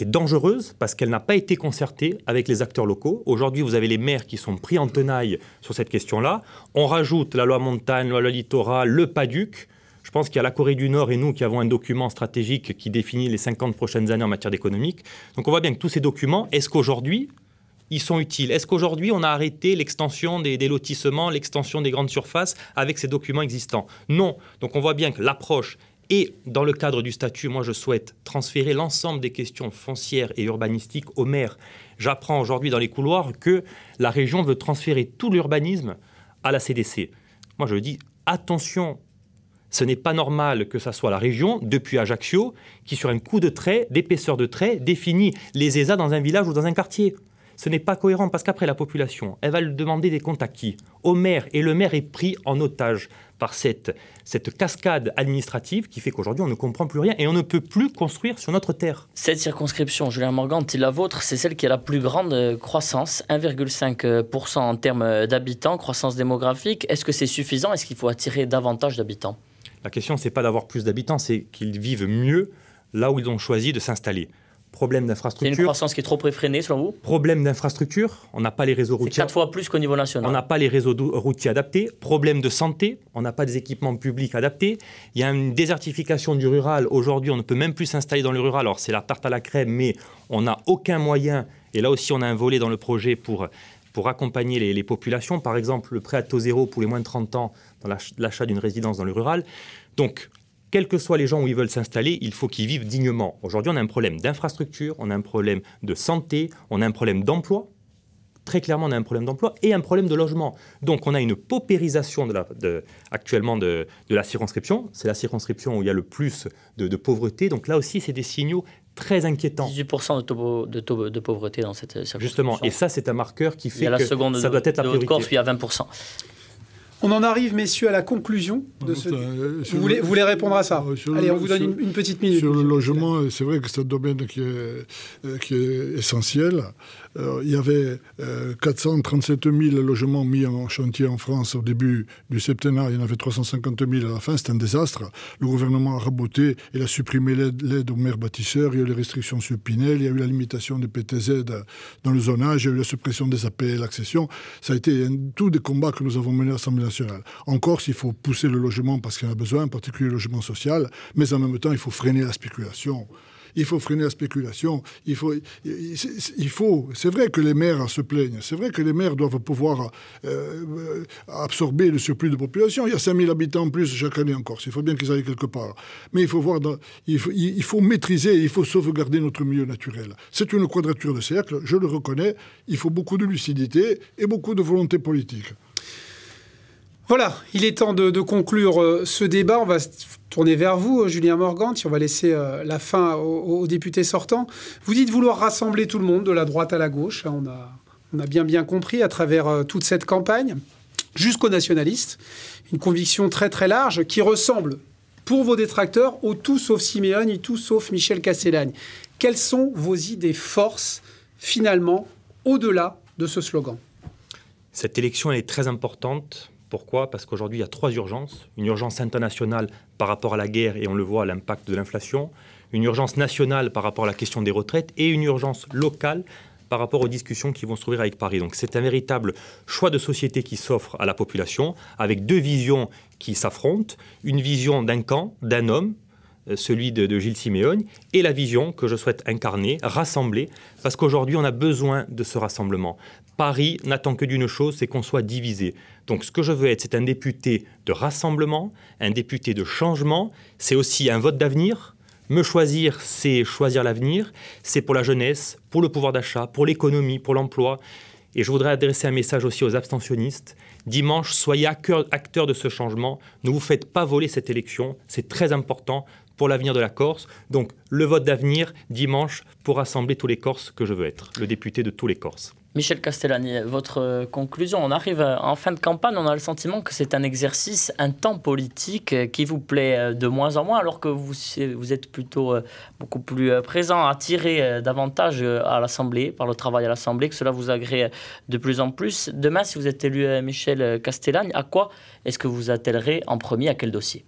dangereuse parce qu'elle n'a pas été concertée avec les acteurs locaux. Aujourd'hui, vous avez les maires qui sont pris en tenaille sur cette question-là. On rajoute la loi montagne, la loi littoral, le PADUC. Je pense qu'il y a la Corée du Nord et nous qui avons un document stratégique qui définit les 50 prochaines années en matière d'économique. Donc on voit bien que tous ces documents, est-ce qu'aujourd'hui, ils sont utiles. Est-ce qu'aujourd'hui, on a arrêté l'extension des, lotissements, l'extension des grandes surfaces avec ces documents existants Non. Donc on voit bien que l'approche est dans le cadre du statut, moi je souhaite transférer l'ensemble des questions foncières et urbanistiques aux maires. J'apprends aujourd'hui dans les couloirs que la région veut transférer tout l'urbanisme à la CDC. Moi je dis attention, ce n'est pas normal que ça soit la région, depuis Ajaccio, qui sur un coup de trait, d'épaisseur de trait, définit les ESA dans un village ou dans un quartier. Ce n'est pas cohérent parce qu'après la population, elle va le demander des comptes à qui Au maire. Et le maire est pris en otage par cette, cascade administrative qui fait qu'aujourd'hui on ne comprend plus rien et on ne peut plus construire sur notre terre. Cette circonscription, Julien Morgan, la vôtre, c'est celle qui a la plus grande euh, croissance, 1,5% en termes d'habitants, croissance démographique. Est-ce que c'est suffisant Est-ce qu'il faut attirer davantage d'habitants La question, ce n'est pas d'avoir plus d'habitants, c'est qu'ils vivent mieux là où ils ont choisi de s'installer. Problème d'infrastructure. C'est une croissance qui est trop effrénée selon vous Problème d'infrastructure, on n'a pas les réseaux routiers. C'est quatre fois plus qu'au niveau national. On n'a pas les réseaux routiers adaptés. Problème de santé, on n'a pas des équipements publics adaptés. Il y a une désertification du rural. Aujourd'hui, on ne peut même plus s'installer dans le rural. Alors c'est la tarte à la crème, mais on n'a aucun moyen. Et là aussi, on a un volet dans le projet pour pour accompagner les, les, populations. Par exemple, le prêt à taux zéro pour les moins de 30 ans dans l'achat d'une résidence dans le rural. Donc, quels que soient les gens où ils veulent s'installer, il faut qu'ils vivent dignement. Aujourd'hui, on a un problème d'infrastructure, on a un problème de santé, on a un problème d'emploi. Très clairement, on a un problème d'emploi et un problème de logement. Donc, on a une paupérisation de actuellement de, la circonscription. C'est la circonscription où il y a le plus de, pauvreté. Donc là aussi, c'est des signaux très inquiétants. 18% de taux de, pauvreté dans cette circonscription. Justement, et ça, c'est un marqueur qui fait la que seconde ça doit il y a 20%. On en arrive, messieurs, à la conclusion de ce. Euh, euh, vous, voulez, répondre à ça euh, Allez, on vous donne une, petite minute. Sur le logement, c'est vrai que c'est un domaine qui qui est essentiel. Euh, il y avait 437 euh, 000 logements mis en chantier en France au début du septennat. Il y en avait 350 000 à la fin. C'est un désastre. Le gouvernement a raboté. Il a supprimé l'aide aux maires bâtisseurs. Il y a eu les restrictions sur Pinel. Il y a eu la limitation des PTZ dans le zonage. Il y a eu la suppression des APL l'accession. Ça a été un, tous des combats que nous avons menés à l'Assemblée nationale. En Corse, il faut pousser le logement parce qu'il en a besoin, en particulier le logement social. Mais en même temps, il faut freiner la spéculation il faut freiner la spéculation, il faut, il faut, c'est vrai que les maires se plaignent, c'est vrai que les maires doivent pouvoir euh, absorber le surplus de population. Il y a 5000 habitants en plus chaque année en Corse, il faut bien qu'ils aillent quelque part. Mais il faut voir, il faut maîtriser, il faut sauvegarder notre milieu naturel. C'est une quadrature de cercle, je le reconnais, il faut beaucoup de lucidité et beaucoup de volonté politique. Voilà, il est temps de, conclure euh, ce débat. On va tourner vers vous, euh, Julien Morgan, si on va laisser euh, la fin aux, députés sortants. Vous dites vouloir rassembler tout le monde, de la droite à la gauche. Hein, on a, bien bien compris à travers toute cette campagne, jusqu'aux nationalistes. Une conviction très très large qui ressemble, pour vos détracteurs, au tout sauf Siméon et tout sauf Michel Casselagne. Quelles sont vos idées forces, finalement, au-delà de ce slogan Cette élection, est très importante pourquoi Parce qu'aujourd'hui, il y a trois urgences. Une urgence internationale par rapport à la guerre, et on le voit, à l'impact de l'inflation. Une urgence nationale par rapport à la question des retraites. Et une urgence locale par rapport aux discussions qui vont se trouver avec Paris. Donc c'est un véritable choix de société qui s'offre à la population, avec deux visions qui s'affrontent. Une vision d'un camp, d'un homme, euh, celui de, de Gilles Siméon, et la vision que je souhaite incarner, rassembler, parce qu'aujourd'hui on a besoin de ce rassemblement. Paris n'attend que d'une chose, c'est qu'on soit divisé. Donc ce que je veux être, c'est un député de rassemblement, un député de changement, c'est aussi un vote d'avenir. Me choisir, c'est choisir l'avenir, c'est pour la jeunesse, pour le pouvoir d'achat, pour l'économie, pour l'emploi. Et je voudrais adresser un message aussi aux abstentionnistes. Dimanche, soyez acteurs de ce changement. Ne vous faites pas voler cette élection. C'est très important pour l'avenir de la Corse. Donc le vote d'avenir, dimanche, pour rassembler tous les Corses que je veux être, le député de tous les Corses. Michel Castellani, votre euh, conclusion. On arrive euh, en fin de campagne, on a le sentiment que c'est un exercice, un temps politique euh, qui vous plaît de moins en moins, alors que vous, êtes plutôt beaucoup plus présent, attiré davantage à l'Assemblée, par le travail à l'Assemblée, que cela vous agrée de plus en plus. Demain, si vous êtes élu Michel Castellani, à quoi est-ce que vous attellerez en premier, à quel dossier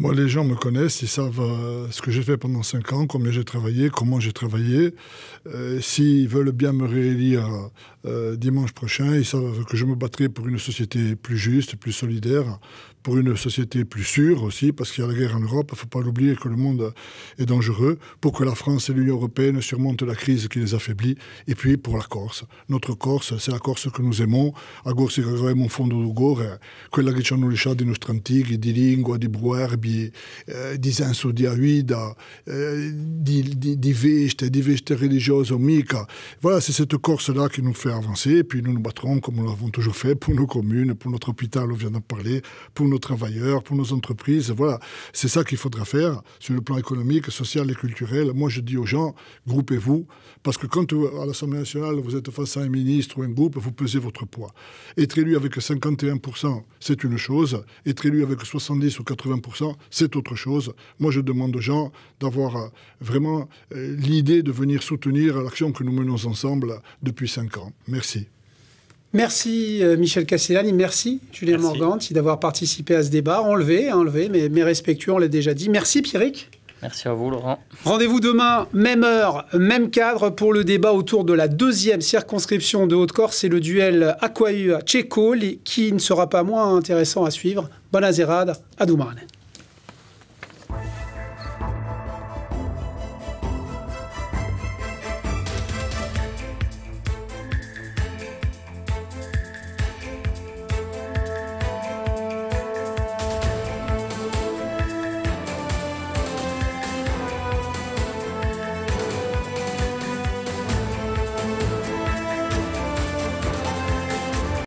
moi, les gens me connaissent, ils savent euh, ce que j'ai fait pendant cinq ans, combien j'ai travaillé, comment j'ai travaillé. Euh, s'ils veulent bien me réélire euh, dimanche prochain, ils savent que je me battrai pour une société plus juste, plus solidaire, pour une société plus sûre aussi, parce qu'il y a la guerre en Europe, il ne faut pas l'oublier que le monde est dangereux, pour que la France et l'Union européenne surmontent la crise qui les affaiblit, et puis pour la Corse. Notre Corse, c'est la Corse que nous aimons, À Corse vraiment avremo fond fondo hein. fond quella che ci hanno lasciato i nostri antichi, di lingua, di bruerbi, eh, di senso di eh, di, di, di religieuse, di veste Voilà, c'est cette Corse-là qui nous fait avancer, et puis nous nous battrons comme nous l'avons toujours fait pour nos communes, pour notre hôpital, on vient d'en parler, pour nos nos travailleurs, pour nos entreprises. Voilà, c'est ça qu'il faudra faire sur le plan économique, social et culturel. Moi, je dis aux gens, groupez-vous, parce que quand euh, à l'Assemblée nationale, vous êtes face à un ministre ou un groupe, vous pesez votre poids. Être élu avec 51%, c'est une chose. Être élu avec 70 ou 80%, c'est autre chose. Moi, je demande aux gens d'avoir euh, vraiment euh, l'idée de venir soutenir l'action que nous menons ensemble depuis cinq ans. Merci. Merci euh, Michel Castellani, merci Julien Morganti d'avoir participé à ce débat. Enlevé, hein, enlevé, mais, mes respectueux, on l'a déjà dit. Merci Pierrick. Merci à vous, Laurent. Rendez-vous demain, même heure, même cadre, pour le débat autour de la deuxième circonscription de Haute-Corse. et le duel à tchéco qui ne sera pas moins intéressant à suivre. Bonne azerade, à